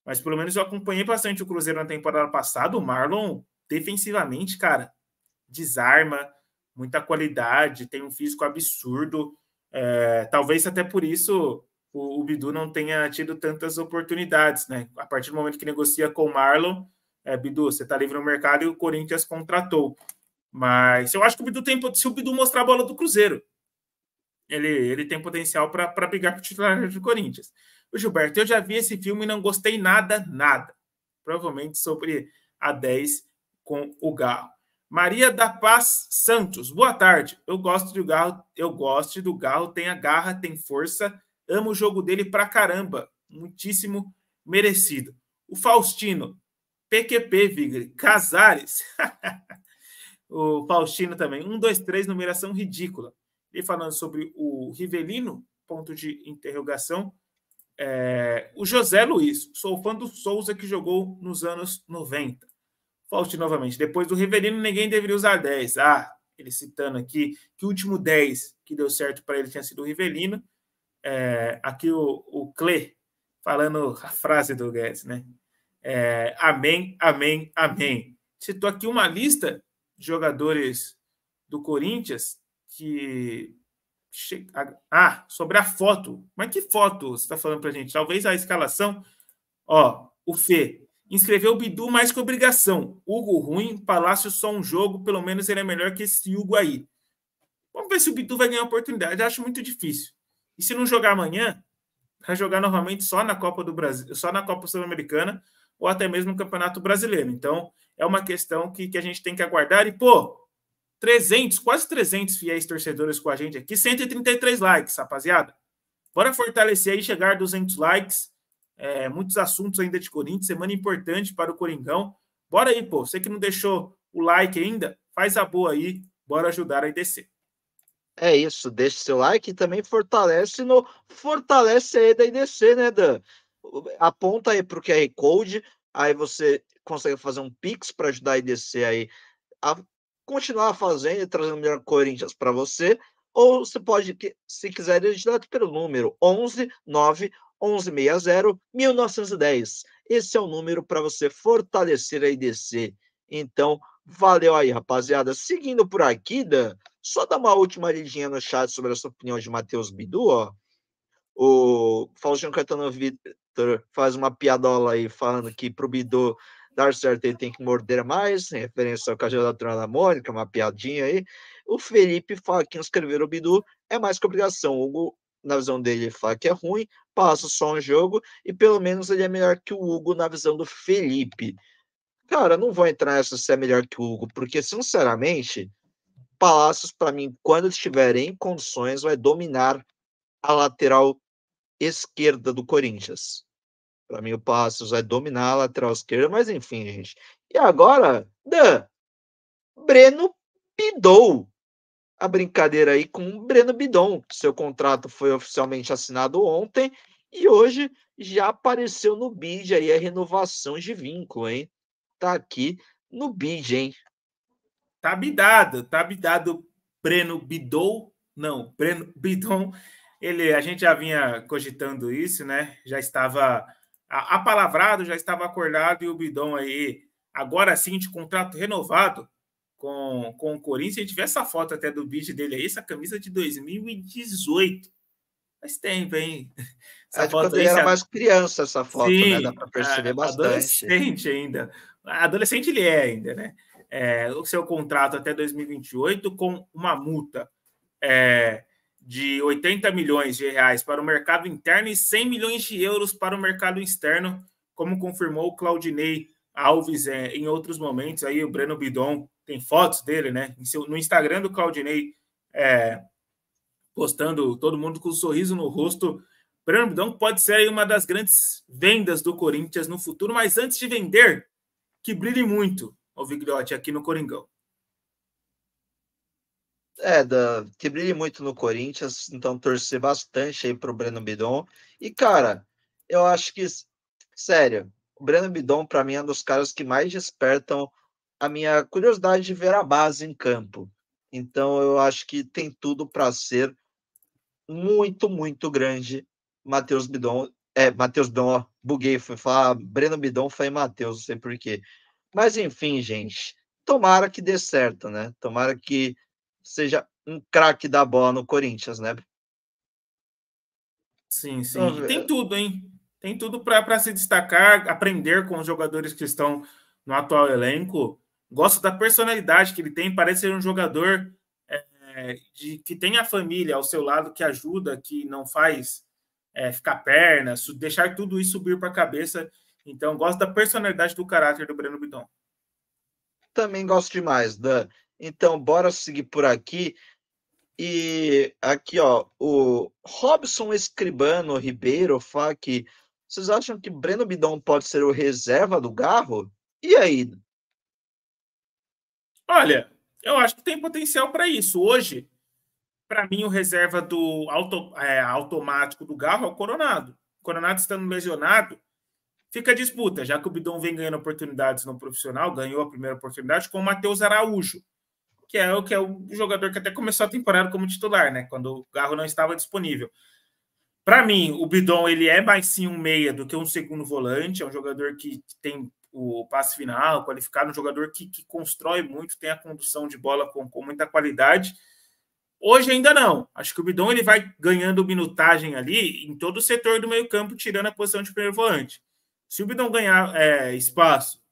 mas pelo menos eu acompanhei bastante o Cruzeiro na temporada passada. O Marlon, defensivamente, cara, desarma, muita qualidade, tem um físico absurdo. É, talvez até por isso o, o, Bidu não tenha tido tantas oportunidades, né? A partir do momento que negocia com o Marlon, é, Bidu, você tá livre no mercado e o Corinthians contratou. Mas eu acho que o Bidu tem. Se o Bidu mostrar a bola do Cruzeiro, ele, ele tem potencial para brigar com o titular do Corinthians. O Gilberto, eu já vi esse filme e não gostei nada, nada. Provavelmente sobre a 10 com o Garro. Maria da Paz Santos, boa tarde. Eu gosto do Garro, eu gosto do Garro, tem a garra, tem força, amo o jogo dele pra caramba. Muitíssimo merecido. O Faustino, PQP, Vigre, Casares. o Faustino também. Um, dois, três, numeração ridícula. E falando sobre o Rivelino, ponto de interrogação. É, o José Luiz, sou fã do Souza que jogou nos anos 90. Falte novamente, depois do Riverino, ninguém deveria usar 10. Ah, ele citando aqui que o último 10 que deu certo para ele tinha sido o Rivelino. É, aqui o, o Cle falando a frase do Guedes, né? É, amém, amém, amém. Citou aqui uma lista de jogadores do Corinthians que ah, sobre a foto. Mas que foto você está falando para a gente? Talvez a escalação. Ó, o Fê. Inscreveu o Bidu mais que obrigação. Hugo ruim, Palácio só um jogo. Pelo menos ele é melhor que esse Hugo aí. Vamos ver se o Bidu vai ganhar oportunidade. Acho muito difícil. E se não jogar amanhã, vai jogar novamente só na Copa do Brasil, só na Copa Sul-Americana ou até mesmo no Campeonato Brasileiro. Então, é uma questão que, que a gente tem que aguardar. E, pô, 300, quase 300 fiéis torcedores com a gente aqui, 133 likes, rapaziada. Bora fortalecer aí, chegar a 200 likes. É, muitos assuntos ainda de Corinthians, semana importante para o Coringão. Bora aí, pô. Você que não deixou o like ainda, faz a boa aí. Bora ajudar a descer. É isso, deixa seu like e também fortalece no Fortalece aí da IDC, né, Dan? Aponta aí para o QR Code, aí você consegue fazer um Pix para ajudar a IDC aí a continuar fazendo e trazendo melhor Corinthians para você, ou você pode, se quiser, direto pelo número 11 9 1160 1910. Esse é o número para você fortalecer a IDC. Então, valeu aí, rapaziada. Seguindo por aqui, da, só dar uma última lidinha no chat sobre a sua opinião de Matheus Bidu, ó. O Faustino Caetano Vitor faz uma piadola aí falando que pro Bidu dar certo ele tem que morder mais, em referência ao Cajado da Turma da Mônica, uma piadinha aí. O Felipe fala que escrever o Bidu é mais que obrigação. O Hugo, na visão dele, fala que é ruim, passa só um jogo, e pelo menos ele é melhor que o Hugo na visão do Felipe. Cara, não vou entrar nessa se é melhor que o Hugo, porque, sinceramente, Palácios, para mim, quando estiver em condições, vai dominar a lateral esquerda do Corinthians. Para mim, o Passos vai é dominar a lateral esquerda, mas enfim, gente. E agora, Dan, Breno Bidou. A brincadeira aí com o Breno Bidon. Seu contrato foi oficialmente assinado ontem e hoje já apareceu no BID aí a renovação de vínculo, hein? Tá aqui no BID, hein? Tá bidado, tá bidado Breno Bidou. Não, Breno Bidon. Ele, a gente já vinha cogitando isso, né? Já estava a Palavrado já estava acordado e o Bidon aí, agora sim, de contrato renovado com, com o Corinthians. A gente vê essa foto até do bid dele aí, essa camisa é de 2018. Faz tempo, hein? Essa é de quando ele era mais criança, essa foto, né? sim, né? Dá para perceber a, é, bastante. Adolescente ainda. Adolescente ele é ainda, né? É, o seu contrato até 2028 com uma multa. É, de 80 milhões de reais para o mercado interno e 100 milhões de euros para o mercado externo, como confirmou o Claudinei Alves é, em outros momentos. Aí o Breno Bidon tem fotos dele, né? No Instagram do Claudinei, é, postando todo mundo com um sorriso no rosto. Breno Bidon pode ser uma das grandes vendas do Corinthians no futuro, mas antes de vender, que brilhe muito o Vigliotti aqui no Coringão. É, da, que brilhe muito no Corinthians, então torcer bastante aí pro Breno Bidon. E, cara, eu acho que, sério, o Breno Bidon, para mim, é um dos caras que mais despertam a minha curiosidade de ver a base em campo. Então, eu acho que tem tudo para ser muito, muito grande. Matheus Bidon, é, Matheus Bidon, ó, buguei, fui falar Breno Bidon, foi Matheus, não sei porquê. Mas, enfim, gente, tomara que dê certo, né? Tomara que seja um craque da bola no Corinthians, né? Sim, sim. tem tudo, hein? Tem tudo para se destacar, aprender com os jogadores que estão no atual elenco. Gosto da personalidade que ele tem, parece ser um jogador é, de que tem a família ao seu lado, que ajuda, que não faz é, ficar perna, deixar tudo isso subir para a cabeça. Então, gosto da personalidade do caráter do Breno Bidon. Também gosto demais Dan. Então, bora seguir por aqui. E aqui, ó, o Robson Escribano Ribeiro fala que vocês acham que Breno Bidon pode ser o reserva do Garro? E aí? Olha, eu acho que tem potencial para isso. Hoje, para mim, o reserva do auto, é, automático do Garro é o Coronado. O Coronado estando lesionado, fica a disputa, já que o Bidon vem ganhando oportunidades no profissional, ganhou a primeira oportunidade com o Matheus Araújo que é o que é o jogador que até começou a temporada como titular, né? Quando o Garro não estava disponível. Para mim, o Bidon ele é mais sim um meia do que um segundo volante, é um jogador que tem o passe final, qualificado, um jogador que, que constrói muito, tem a condução de bola com, com muita qualidade. Hoje ainda não. Acho que o Bidon ele vai ganhando minutagem ali em todo o setor do meio-campo, tirando a posição de primeiro volante. Se o Bidon ganhar é, espaço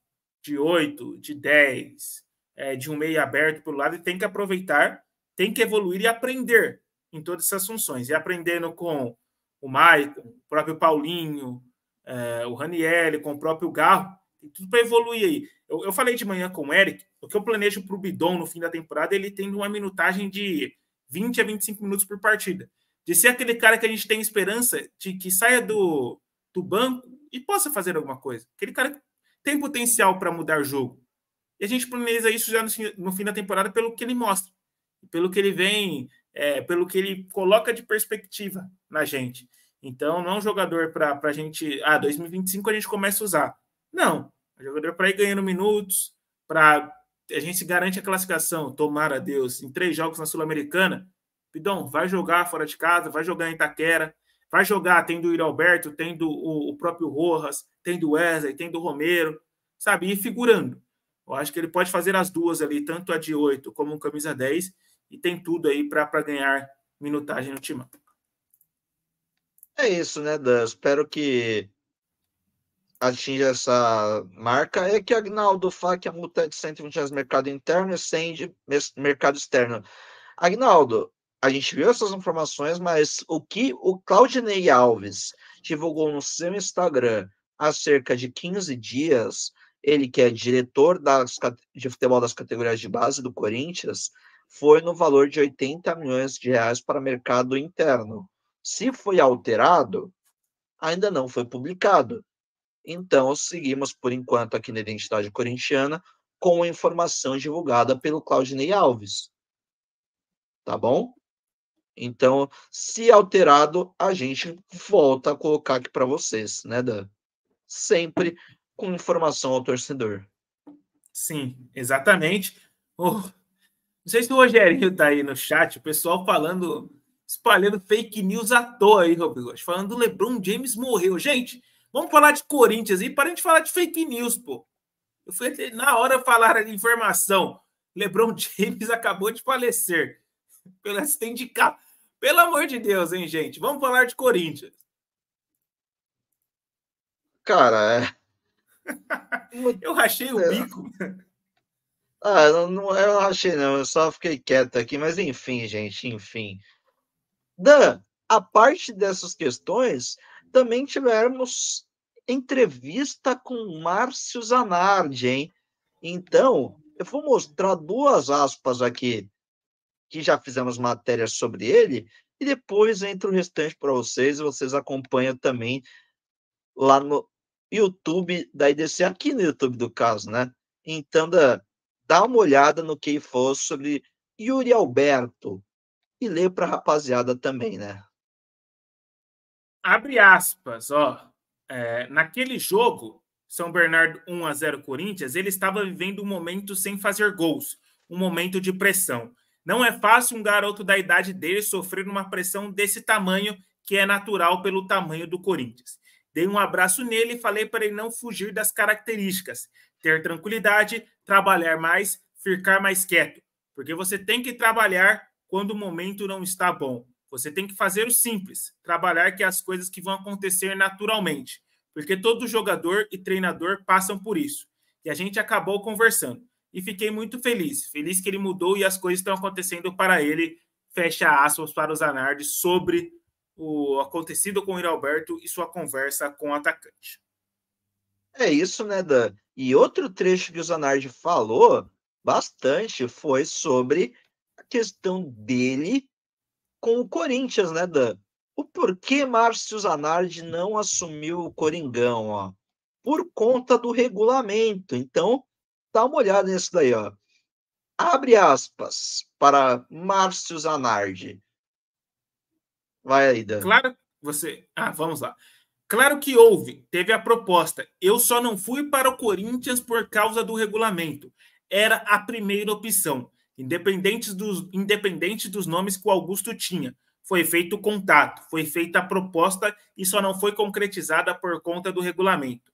de 8, de 10, é, de um meio aberto para o lado e tem que aproveitar, tem que evoluir e aprender em todas essas funções. E aprendendo com o Maicon, o próprio Paulinho, é, o Raniel, com o próprio Garro, tudo para evoluir aí. Eu, eu, falei de manhã com o Eric, o que eu planejo para o Bidon no fim da temporada, ele tem uma minutagem de 20 a 25 minutos por partida. De ser aquele cara que a gente tem esperança de que saia do, do banco e possa fazer alguma coisa. Aquele cara que tem potencial para mudar o jogo. E a gente planeja isso já no, no fim da temporada pelo que ele mostra, pelo que ele vem, é, pelo que ele coloca de perspectiva na gente. Então, não é um jogador para a gente. Ah, 2025 a gente começa a usar. Não. É um jogador para ir ganhando minutos, para a gente garante a classificação, tomara Deus, em três jogos na Sul-Americana. Pidão, vai jogar fora de casa, vai jogar em Itaquera, vai jogar tendo o Iro Alberto, tendo o, o próprio Rojas, tendo o Wesley, tendo o Romero, sabe? E figurando. Eu acho que ele pode fazer as duas ali, tanto a de 8 como a camisa 10, e tem tudo aí para ganhar minutagem no time. É isso, né, Dan? Espero que atinja essa marca. É que Agnaldo fala que a multa é de 120 reais mercado interno e 100 de mercado externo. Agnaldo, a gente viu essas informações, mas o que o Claudinei Alves divulgou no seu Instagram há cerca de 15 dias ele que é diretor das, de futebol das categorias de base do Corinthians, foi no valor de 80 milhões de reais para mercado interno. Se foi alterado, ainda não foi publicado. Então, seguimos por enquanto aqui na Identidade Corintiana com a informação divulgada pelo Claudinei Alves. Tá bom? Então, se alterado, a gente volta a colocar aqui para vocês, né, Dan? Sempre com informação ao torcedor. Sim, exatamente. Oh, não sei se o Rogerinho tá aí no chat, o pessoal falando, espalhando fake news à toa aí, Rodrigo. Falando do LeBron James morreu. Gente, vamos falar de Corinthians aí, para de falar de fake news, pô. Eu fui até, na hora falar a informação. LeBron James acabou de falecer pelo acidente de carro. Pelo amor de Deus, hein, gente? Vamos falar de Corinthians. Cara, é eu rachei o bico. Ah, não, não, eu não achei, não. Eu só fiquei quieto aqui, mas enfim, gente, enfim. Dan, a parte dessas questões, também tivemos entrevista com Márcio Zanardi, hein? Então, eu vou mostrar duas aspas aqui, que já fizemos matéria sobre ele, e depois entra o restante para vocês, e vocês acompanham também lá no YouTube da IDC, aqui no YouTube do caso, né? Então, dá, dá uma olhada no que for sobre Yuri Alberto e lê para a rapaziada também, né? Abre aspas, ó. É, naquele jogo, São Bernardo 1 a 0 Corinthians, ele estava vivendo um momento sem fazer gols, um momento de pressão. Não é fácil um garoto da idade dele sofrer uma pressão desse tamanho que é natural pelo tamanho do Corinthians. Dei um abraço nele e falei para ele não fugir das características, ter tranquilidade, trabalhar mais, ficar mais quieto, porque você tem que trabalhar quando o momento não está bom. Você tem que fazer o simples, trabalhar que é as coisas que vão acontecer naturalmente, porque todo jogador e treinador passam por isso. E a gente acabou conversando e fiquei muito feliz, feliz que ele mudou e as coisas estão acontecendo para ele. Fecha aspas para o Zanardi sobre o acontecido com o Alberto e sua conversa com o atacante. É isso, né, Dan? E outro trecho que o Zanardi falou bastante foi sobre a questão dele com o Corinthians, né, Dan? O porquê Márcio Zanardi não assumiu o Coringão, ó? Por conta do regulamento. Então, dá uma olhada nisso daí, ó. Abre aspas para Márcio Zanardi. Vai aí, Dan. Claro, você. Ah, vamos lá. Claro que houve, teve a proposta. Eu só não fui para o Corinthians por causa do regulamento. Era a primeira opção, independente dos, independente dos nomes que o Augusto tinha. Foi feito o contato, foi feita a proposta e só não foi concretizada por conta do regulamento.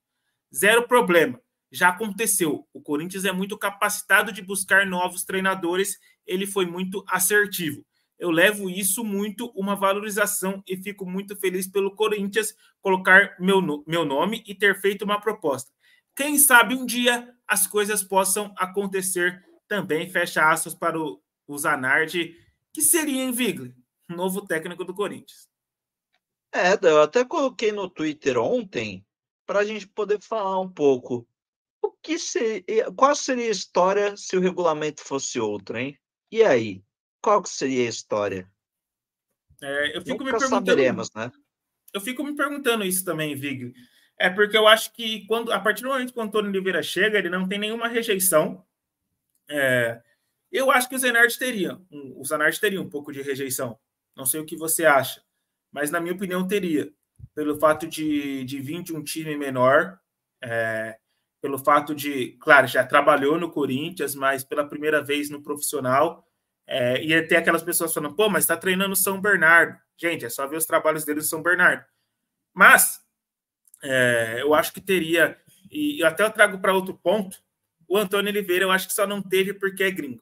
Zero problema já aconteceu. O Corinthians é muito capacitado de buscar novos treinadores, ele foi muito assertivo eu levo isso muito uma valorização e fico muito feliz pelo Corinthians colocar meu, meu nome e ter feito uma proposta. Quem sabe um dia as coisas possam acontecer também, fecha aspas para o, o Zanardi, que seria em Vigle, novo técnico do Corinthians. É, eu até coloquei no Twitter ontem para a gente poder falar um pouco. O que seria, qual seria a história se o regulamento fosse outro, hein? E aí? qual seria a história? É, eu fico Nunca me perguntando. né? Eu fico me perguntando isso também, Vig. É porque eu acho que quando, a partir do momento que o Antônio Oliveira chega, ele não tem nenhuma rejeição. É, eu acho que o Zenard teria. O Zanard teria um pouco de rejeição. Não sei o que você acha. Mas, na minha opinião, teria. Pelo fato de, de vir de um time menor, é, pelo fato de, claro, já trabalhou no Corinthians, mas pela primeira vez no profissional, é, e tem aquelas pessoas falando, pô, mas está treinando São Bernardo. Gente, é só ver os trabalhos dele em São Bernardo. Mas é, eu acho que teria, e eu até eu trago para outro ponto, o Antônio Oliveira eu acho que só não teve porque é gringo.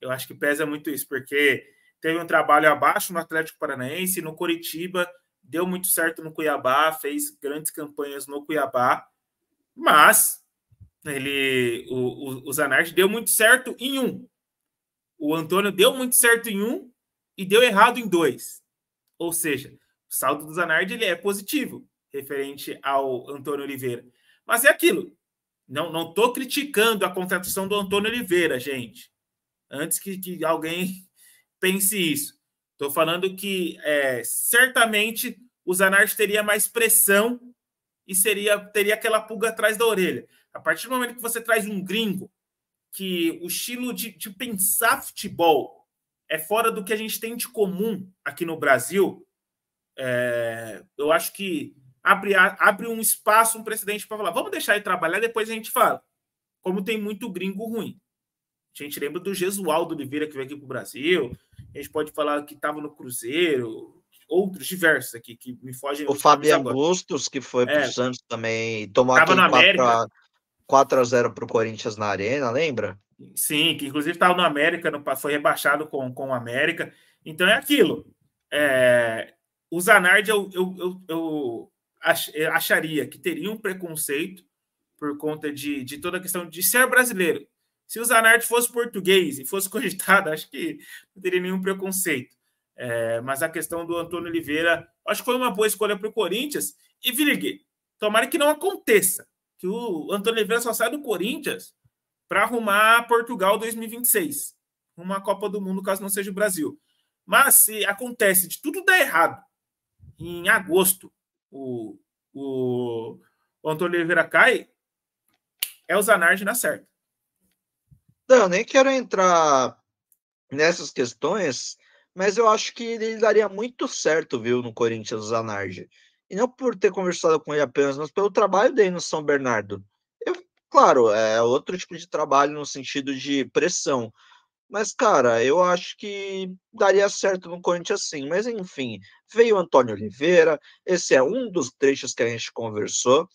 Eu acho que pesa muito isso, porque teve um trabalho abaixo no Atlético Paranaense, no Coritiba, deu muito certo no Cuiabá, fez grandes campanhas no Cuiabá, mas ele, o, o, o Zanardi deu muito certo em um, o Antônio deu muito certo em um e deu errado em dois. Ou seja, o saldo do Zanardi ele é positivo referente ao Antônio Oliveira. Mas é aquilo. Não não estou criticando a contratação do Antônio Oliveira, gente. Antes que, que alguém pense isso. Estou falando que é, certamente o Zanardi teria mais pressão e seria teria aquela pulga atrás da orelha. A partir do momento que você traz um gringo que o estilo de, de pensar futebol é fora do que a gente tem de comum aqui no Brasil, é, eu acho que abre, abre um espaço, um precedente para falar, vamos deixar ele trabalhar, depois a gente fala. Como tem muito gringo ruim. A gente lembra do Jesualdo Oliveira que veio aqui para o Brasil, a gente pode falar que estava no Cruzeiro, outros diversos aqui que me fogem. O Fabiano Bustos, que foi é. para o Santos também, tomou aquele 4x1 4 4 a 0 para o Corinthians na Arena, lembra? Sim, que inclusive estava no América, no, foi rebaixado com, com o América. Então é aquilo. É, o Zanardi, eu, eu, eu, eu acharia que teria um preconceito por conta de, de toda a questão de ser brasileiro. Se o Zanardi fosse português e fosse cogitado, acho que não teria nenhum preconceito. É, mas a questão do Antônio Oliveira, acho que foi uma boa escolha para o Corinthians. E Virgue, tomara que não aconteça que o Antônio Oliveira só sai do Corinthians para arrumar Portugal 2026, uma Copa do Mundo, caso não seja o Brasil. Mas se acontece de tudo dar errado, em agosto o, o, o Antônio Oliveira cai, é o Zanardi na certa. Não, nem quero entrar nessas questões, mas eu acho que ele daria muito certo, viu, no Corinthians, o Zanardi e não por ter conversado com ele apenas, mas pelo trabalho dele no São Bernardo. Eu, claro, é outro tipo de trabalho no sentido de pressão. Mas, cara, eu acho que daria certo no Corinthians assim, Mas, enfim, veio o Antônio Oliveira. Esse é um dos trechos que a gente conversou.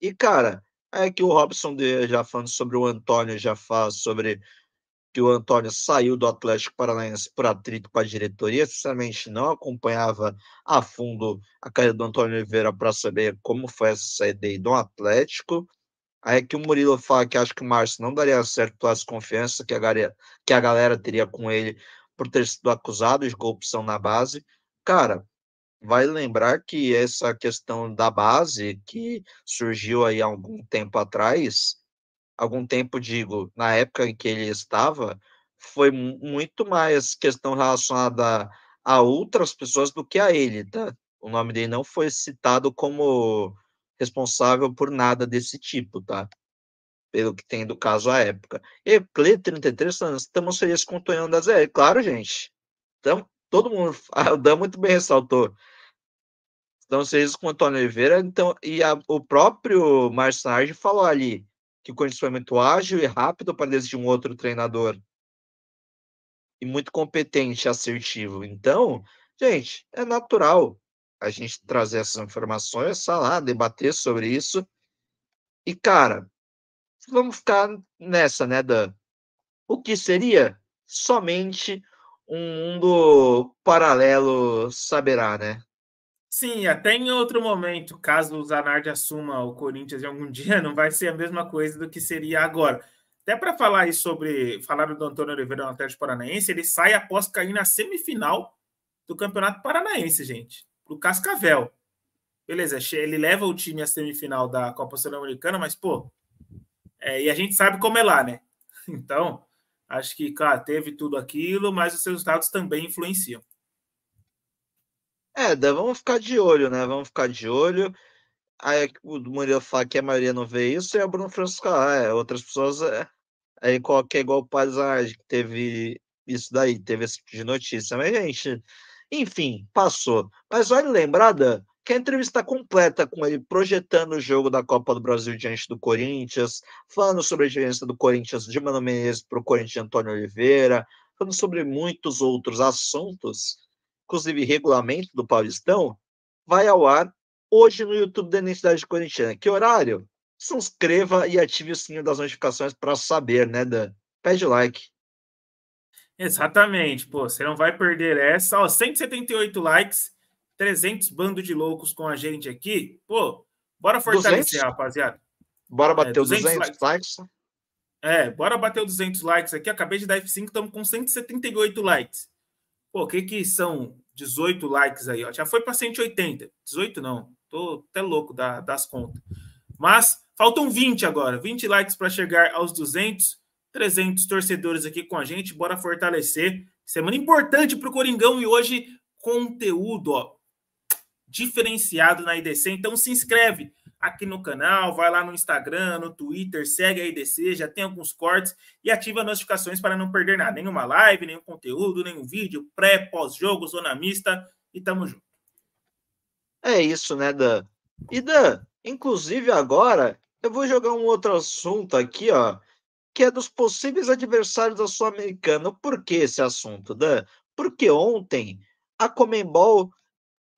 E, cara, é que o Robson já falando sobre o Antônio, já fala sobre que o Antônio saiu do Atlético Paranaense por atrito com a diretoria. Sinceramente, não acompanhava a fundo a carreira do Antônio Oliveira para saber como foi essa saída aí do Atlético. Aí é que o Murilo fala que acho que o Márcio não daria certo as confianças que a, galera, que a galera teria com ele por ter sido acusado de corrupção na base. Cara, vai lembrar que essa questão da base que surgiu aí há algum tempo atrás algum tempo, digo, na época em que ele estava, foi muito mais questão relacionada a outras pessoas do que a ele, tá? O nome dele não foi citado como responsável por nada desse tipo, tá? Pelo que tem do caso à época. E Clê, 33 anos, estamos felizes com o Tonhão da Zé. Claro, gente. Então, todo mundo, a ah, Dan muito bem ressaltou. Estamos felizes com o Antônio Oliveira, então, e a, o próprio Marcinardi falou ali, que o Corinthians foi muito ágil e rápido para desde um outro treinador e muito competente e assertivo. Então, gente, é natural a gente trazer essas informações, falar, debater sobre isso. E, cara, vamos ficar nessa, né, Dan? O que seria somente um mundo paralelo saberá, né? Sim, até em outro momento, caso o Zanardi assuma o Corinthians em algum dia, não vai ser a mesma coisa do que seria agora. Até para falar aí sobre. Falaram do Antônio Oliveira no Atlético Paranaense, ele sai após cair na semifinal do Campeonato Paranaense, gente. O Cascavel. Beleza, ele leva o time à semifinal da Copa Sul-Americana, mas, pô. É, e a gente sabe como é lá, né? Então, acho que, cara, teve tudo aquilo, mas os resultados também influenciam. É, vamos ficar de olho, né? Vamos ficar de olho. Aí é o Murilo fala que a maioria não vê isso, e o Bruno Francisco, assim, ah, é, outras pessoas. É, aí qualquer é igual o Paisagem, que teve isso daí, teve esse tipo de notícia. Mas, gente, enfim, passou. Mas olha, lembrada que a entrevista completa com ele projetando o jogo da Copa do Brasil diante do Corinthians, falando sobre a diferença do Corinthians de Mano Menezes para o Corinthians Antônio Oliveira, falando sobre muitos outros assuntos, inclusive regulamento do Paulistão, vai ao ar hoje no YouTube da Identidade Corintiana. Que horário? Se inscreva e ative o sininho das notificações para saber, né, Dan? Pede like. Exatamente, pô, você não vai perder essa. Ó, 178 likes, 300 bando de loucos com a gente aqui. Pô, bora fortalecer, 200? rapaziada. Bora é, bater é, 200, 200 likes. likes. É, bora bater 200 likes aqui. Acabei de dar F5, estamos com 178 likes. Pô, o que, que são 18 likes aí? Ó? Já foi para 180. 18 não. Tô até louco da, das contas. Mas faltam 20 agora. 20 likes para chegar aos 200. 300 torcedores aqui com a gente. Bora fortalecer. Semana importante para o Coringão e hoje conteúdo ó, diferenciado na IDC. Então se inscreve aqui no canal, vai lá no Instagram, no Twitter, segue a IDC, já tem alguns cortes e ativa notificações para não perder nada, nenhuma live, nenhum conteúdo, nenhum vídeo, pré, pós-jogo, zona mista e tamo junto. É isso, né, Dan? E Dan, inclusive agora, eu vou jogar um outro assunto aqui, ó, que é dos possíveis adversários da Sul-Americana. Por que esse assunto, Dan? Porque ontem a Comembol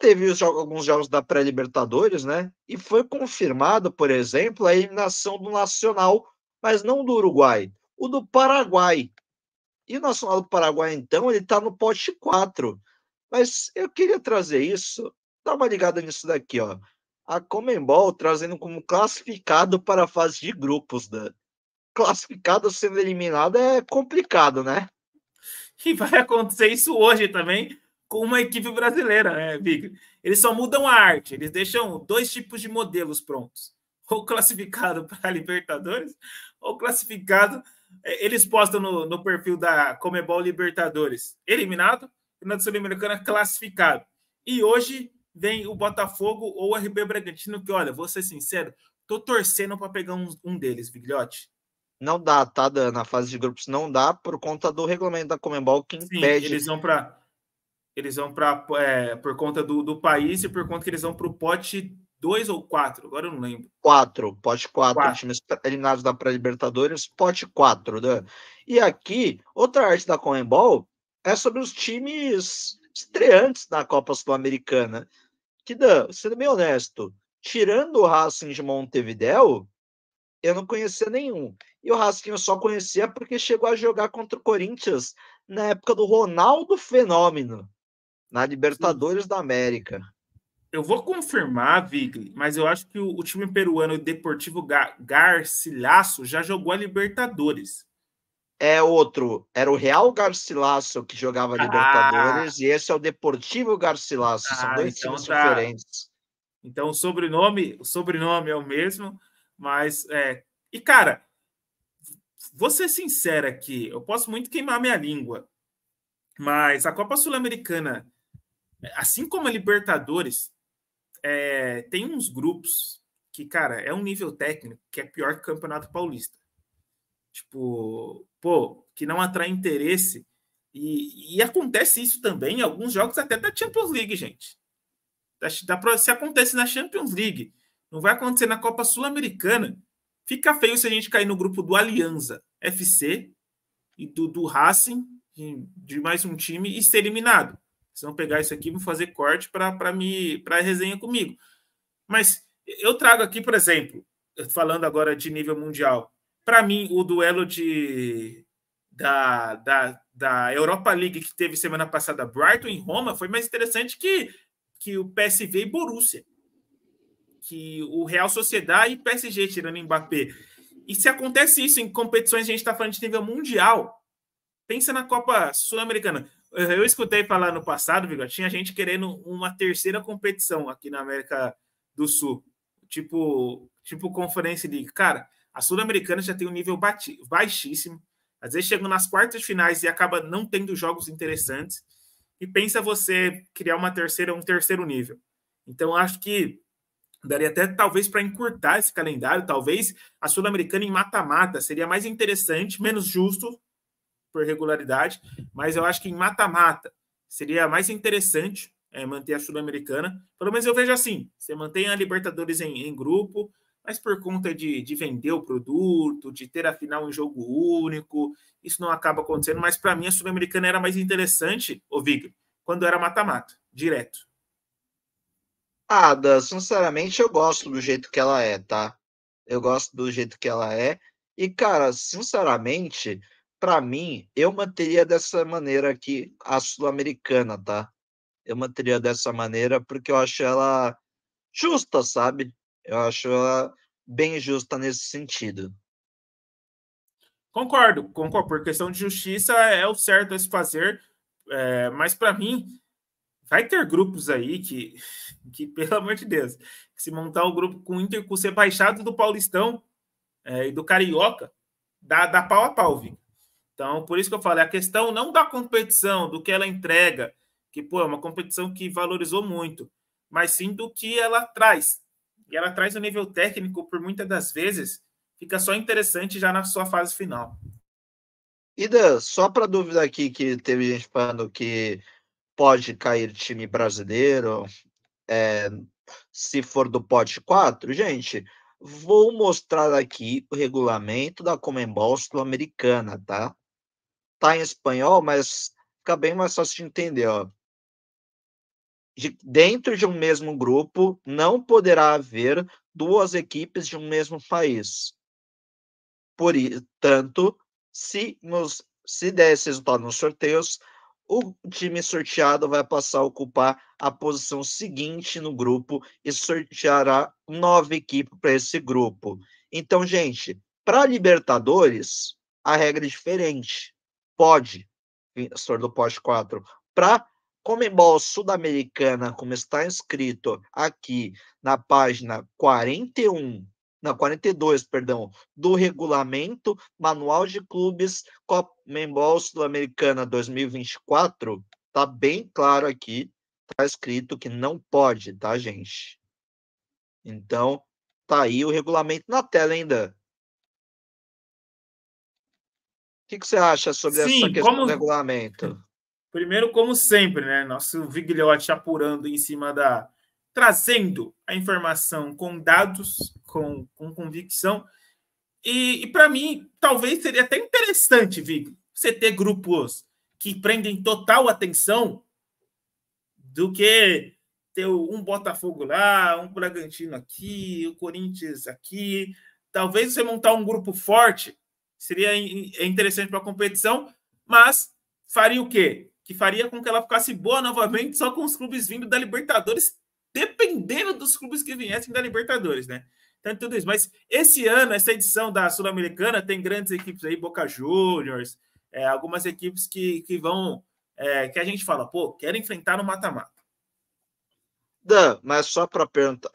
teve jogos, alguns jogos da pré-Libertadores, né? E foi confirmado, por exemplo, a eliminação do Nacional, mas não do Uruguai, o do Paraguai. E o Nacional do Paraguai, então, ele está no pote 4. Mas eu queria trazer isso, dá uma ligada nisso daqui, ó. A Comembol trazendo como classificado para a fase de grupos. da Classificado sendo eliminado é complicado, né? E vai acontecer isso hoje também com uma equipe brasileira, né, Big? Eles só mudam a arte, eles deixam dois tipos de modelos prontos. Ou classificado para Libertadores, ou classificado. É, eles postam no, no perfil da Comebol Libertadores eliminado, e na Sul-Americana classificado. E hoje vem o Botafogo ou o RB Bragantino, que olha, vou ser sincero, tô torcendo para pegar um, um deles, Bigliotti. Não dá, tá, Dan? Na fase de grupos não dá por conta do regulamento da Comebol que Sim, impede. Eles vão para eles vão para é, por conta do, do país e por conta que eles vão para o pote 2 ou 4, agora eu não lembro. 4, pote 4, times eliminados da pré-libertadores, pote 4, né? E aqui, outra arte da Coenball é sobre os times estreantes na Copa Sul-Americana. Que, Dan, sendo bem honesto, tirando o Racing de Montevideo, eu não conhecia nenhum. E o Racing eu só conhecia porque chegou a jogar contra o Corinthians na época do Ronaldo Fenômeno na Libertadores Sim. da América. Eu vou confirmar, Vigli, mas eu acho que o, o time peruano, o Deportivo Gar Garcilasso, já jogou a Libertadores. É outro, era o Real Garcilasso que jogava ah. Libertadores e esse é o Deportivo Garcilasso, ah, são dois então times tá. diferentes. Então o sobrenome, o sobrenome é o mesmo, mas é. E cara, vou ser sincero aqui, eu posso muito queimar minha língua, mas a Copa Sul-Americana Assim como a Libertadores, é, tem uns grupos que, cara, é um nível técnico que é pior que o Campeonato Paulista. Tipo, pô, que não atrai interesse. E, e acontece isso também em alguns jogos até da Champions League, gente. Da se acontece na Champions League, não vai acontecer na Copa Sul-Americana. Fica feio se a gente cair no grupo do Alianza FC e do, do Racing, de mais um time, e ser eliminado. Vocês vão pegar isso aqui e vão fazer corte para me para resenha comigo. Mas eu trago aqui, por exemplo, falando agora de nível mundial. Para mim, o duelo de da, da, da Europa League que teve semana passada Brighton em Roma foi mais interessante que, que o PSV e Borussia. Que o Real Sociedade e PSG tirando Mbappé. E se acontece isso em competições, a gente está falando de nível mundial. Pensa na Copa Sul-Americana. Eu escutei falar no passado, Vigor, tinha gente querendo uma terceira competição aqui na América do Sul, tipo, tipo Conferência League. Cara, a Sul-Americana já tem um nível baixíssimo. Às vezes chegam nas quartas finais e acaba não tendo jogos interessantes. E pensa você criar uma terceira, um terceiro nível. Então, acho que daria até talvez para encurtar esse calendário, talvez a Sul-Americana em mata-mata seria mais interessante, menos justo por regularidade, mas eu acho que em mata-mata seria mais interessante é, manter a Sul-Americana. Pelo menos eu vejo assim: você mantém a Libertadores em, em grupo, mas por conta de, de, vender o produto, de ter a final um jogo único, isso não acaba acontecendo. Mas para mim, a Sul-Americana era mais interessante, o Vigre, quando era mata-mata, direto. ah, sinceramente, eu gosto do jeito que ela é, tá? Eu gosto do jeito que ela é. E, cara, sinceramente, para mim, eu manteria dessa maneira aqui a Sul-Americana, tá? Eu manteria dessa maneira porque eu acho ela justa, sabe? Eu acho ela bem justa nesse sentido. Concordo, concordo. Por questão de justiça, é o certo a se fazer. É, mas para mim, vai ter grupos aí que, que pelo amor de Deus, se montar o um grupo com o Inter, com o baixado do Paulistão é, e do Carioca, dá, dá pau a pau, viu? Então, por isso que eu falei, a questão não da competição, do que ela entrega, que pô, é uma competição que valorizou muito, mas sim do que ela traz. E ela traz o nível técnico, por muitas das vezes, fica só interessante já na sua fase final. Ida, só para dúvida aqui que teve gente falando que pode cair time brasileiro, é, se for do pote 4, gente, vou mostrar aqui o regulamento da Comembol Sul-Americana, tá? tá em espanhol, mas fica bem mais fácil de entender, ó. De, dentro de um mesmo grupo, não poderá haver duas equipes de um mesmo país. Portanto, se, nos, se der esse resultado nos sorteios, o time sorteado vai passar a ocupar a posição seguinte no grupo e sorteará nove equipes para esse grupo. Então, gente, para Libertadores, a regra é diferente pode vencedor do Porsche 4 para Comembol Sul-Americana, como está escrito aqui na página 41, na 42, perdão, do regulamento Manual de Clubes Comembol Sul-Americana 2024, tá bem claro aqui, tá escrito que não pode, tá, gente? Então, tá aí o regulamento na tela ainda. que, que você acha sobre Sim, essa questão como... do regulamento? Primeiro, como sempre, né? Nosso Vigliotti apurando em cima da. trazendo a informação com dados, com, com convicção. E, e para mim, talvez seria até interessante, Vig, você ter grupos que prendem total atenção do que ter um Botafogo lá, um Bragantino aqui, o Corinthians aqui. Talvez você montar um grupo forte seria é interessante para a competição, mas faria o quê? Que faria com que ela ficasse boa novamente só com os clubes vindo da Libertadores, dependendo dos clubes que viessem da Libertadores, né? Então, tudo isso. Mas esse ano, essa edição da Sul-Americana tem grandes equipes aí, Boca Juniors, é, algumas equipes que, que vão. É, que a gente fala, pô, quero enfrentar no mata-mata. Dan, mas só para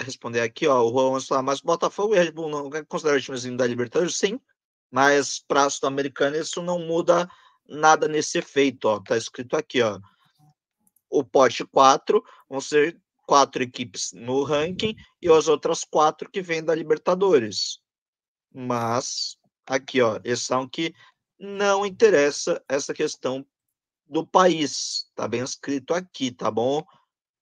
responder aqui, ó, o Juan falou, mas Botafogo e Red Bull não consideram times timezinho da Libertadores? Sim, mas para a Sul-Americana isso não muda nada nesse efeito. Está Tá escrito aqui, ó. O pote 4 vão ser quatro equipes no ranking e as outras quatro que vêm da Libertadores. Mas aqui, ó, são que não interessa essa questão do país. Tá bem escrito aqui, tá bom?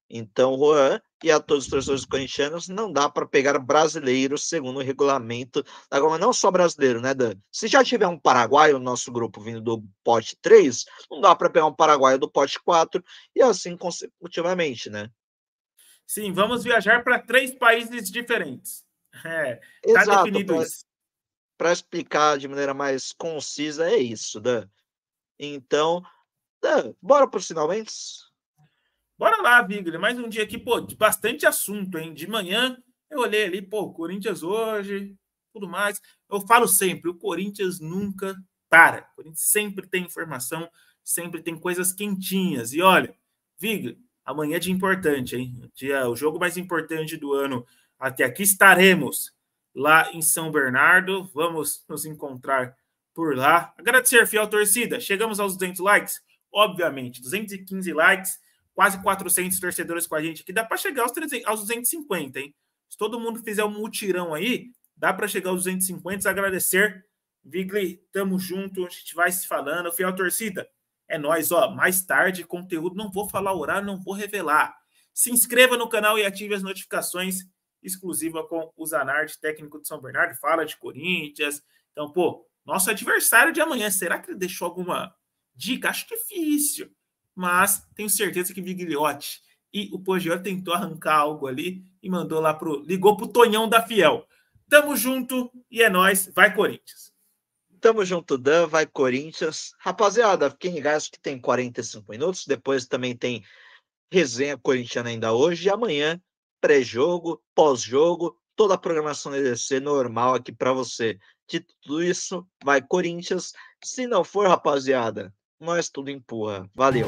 Então, Juan e a todos os torcedores corintianos, não dá para pegar brasileiros segundo o regulamento da Não só brasileiro, né, Dan? Se já tiver um paraguaio no nosso grupo vindo do pote 3, não dá para pegar um paraguaio do pote 4 e assim consecutivamente, né? Sim, vamos viajar para três países diferentes. É, tá Exato, definido pra, isso. Para explicar de maneira mais concisa, é isso, Dan. Então, Dan, bora para os finalmente? Bora lá, Bigler. Mais um dia aqui, pô, bastante assunto, hein? De manhã eu olhei ali, pô, Corinthians hoje, tudo mais. Eu falo sempre, o Corinthians nunca para. O Corinthians sempre tem informação, sempre tem coisas quentinhas. E olha, Vigre, amanhã é dia importante, hein? dia, o jogo mais importante do ano até aqui. Estaremos lá em São Bernardo. Vamos nos encontrar por lá. Agradecer, fiel torcida. Chegamos aos 200 likes. Obviamente, 215 likes quase 400 torcedores com a gente aqui, dá para chegar aos, 300, aos 250, hein? Se todo mundo fizer um mutirão aí, dá para chegar aos 250. Agradecer, Vigli, tamo junto, a gente vai se falando. Fiel torcida, é nós, ó. Mais tarde, conteúdo, não vou falar horário, não vou revelar. Se inscreva no canal e ative as notificações exclusiva com o Zanardi, técnico de São Bernardo, fala de Corinthians. Então, pô, nosso adversário de amanhã, será que ele deixou alguma dica? Acho difícil mas tenho certeza que Vigliotti e o Poggioli tentou arrancar algo ali e mandou lá pro ligou pro Tonhão da Fiel. Tamo junto e é nós, vai Corinthians. Tamo junto, Dan, vai Corinthians. Rapaziada, fiquem ligados que tem 45 minutos, depois também tem resenha corintiana ainda hoje e amanhã pré-jogo, pós-jogo, toda a programação da EDC normal aqui para você. De tudo isso, vai Corinthians. Se não for, rapaziada, mas tudo empurra. Valeu!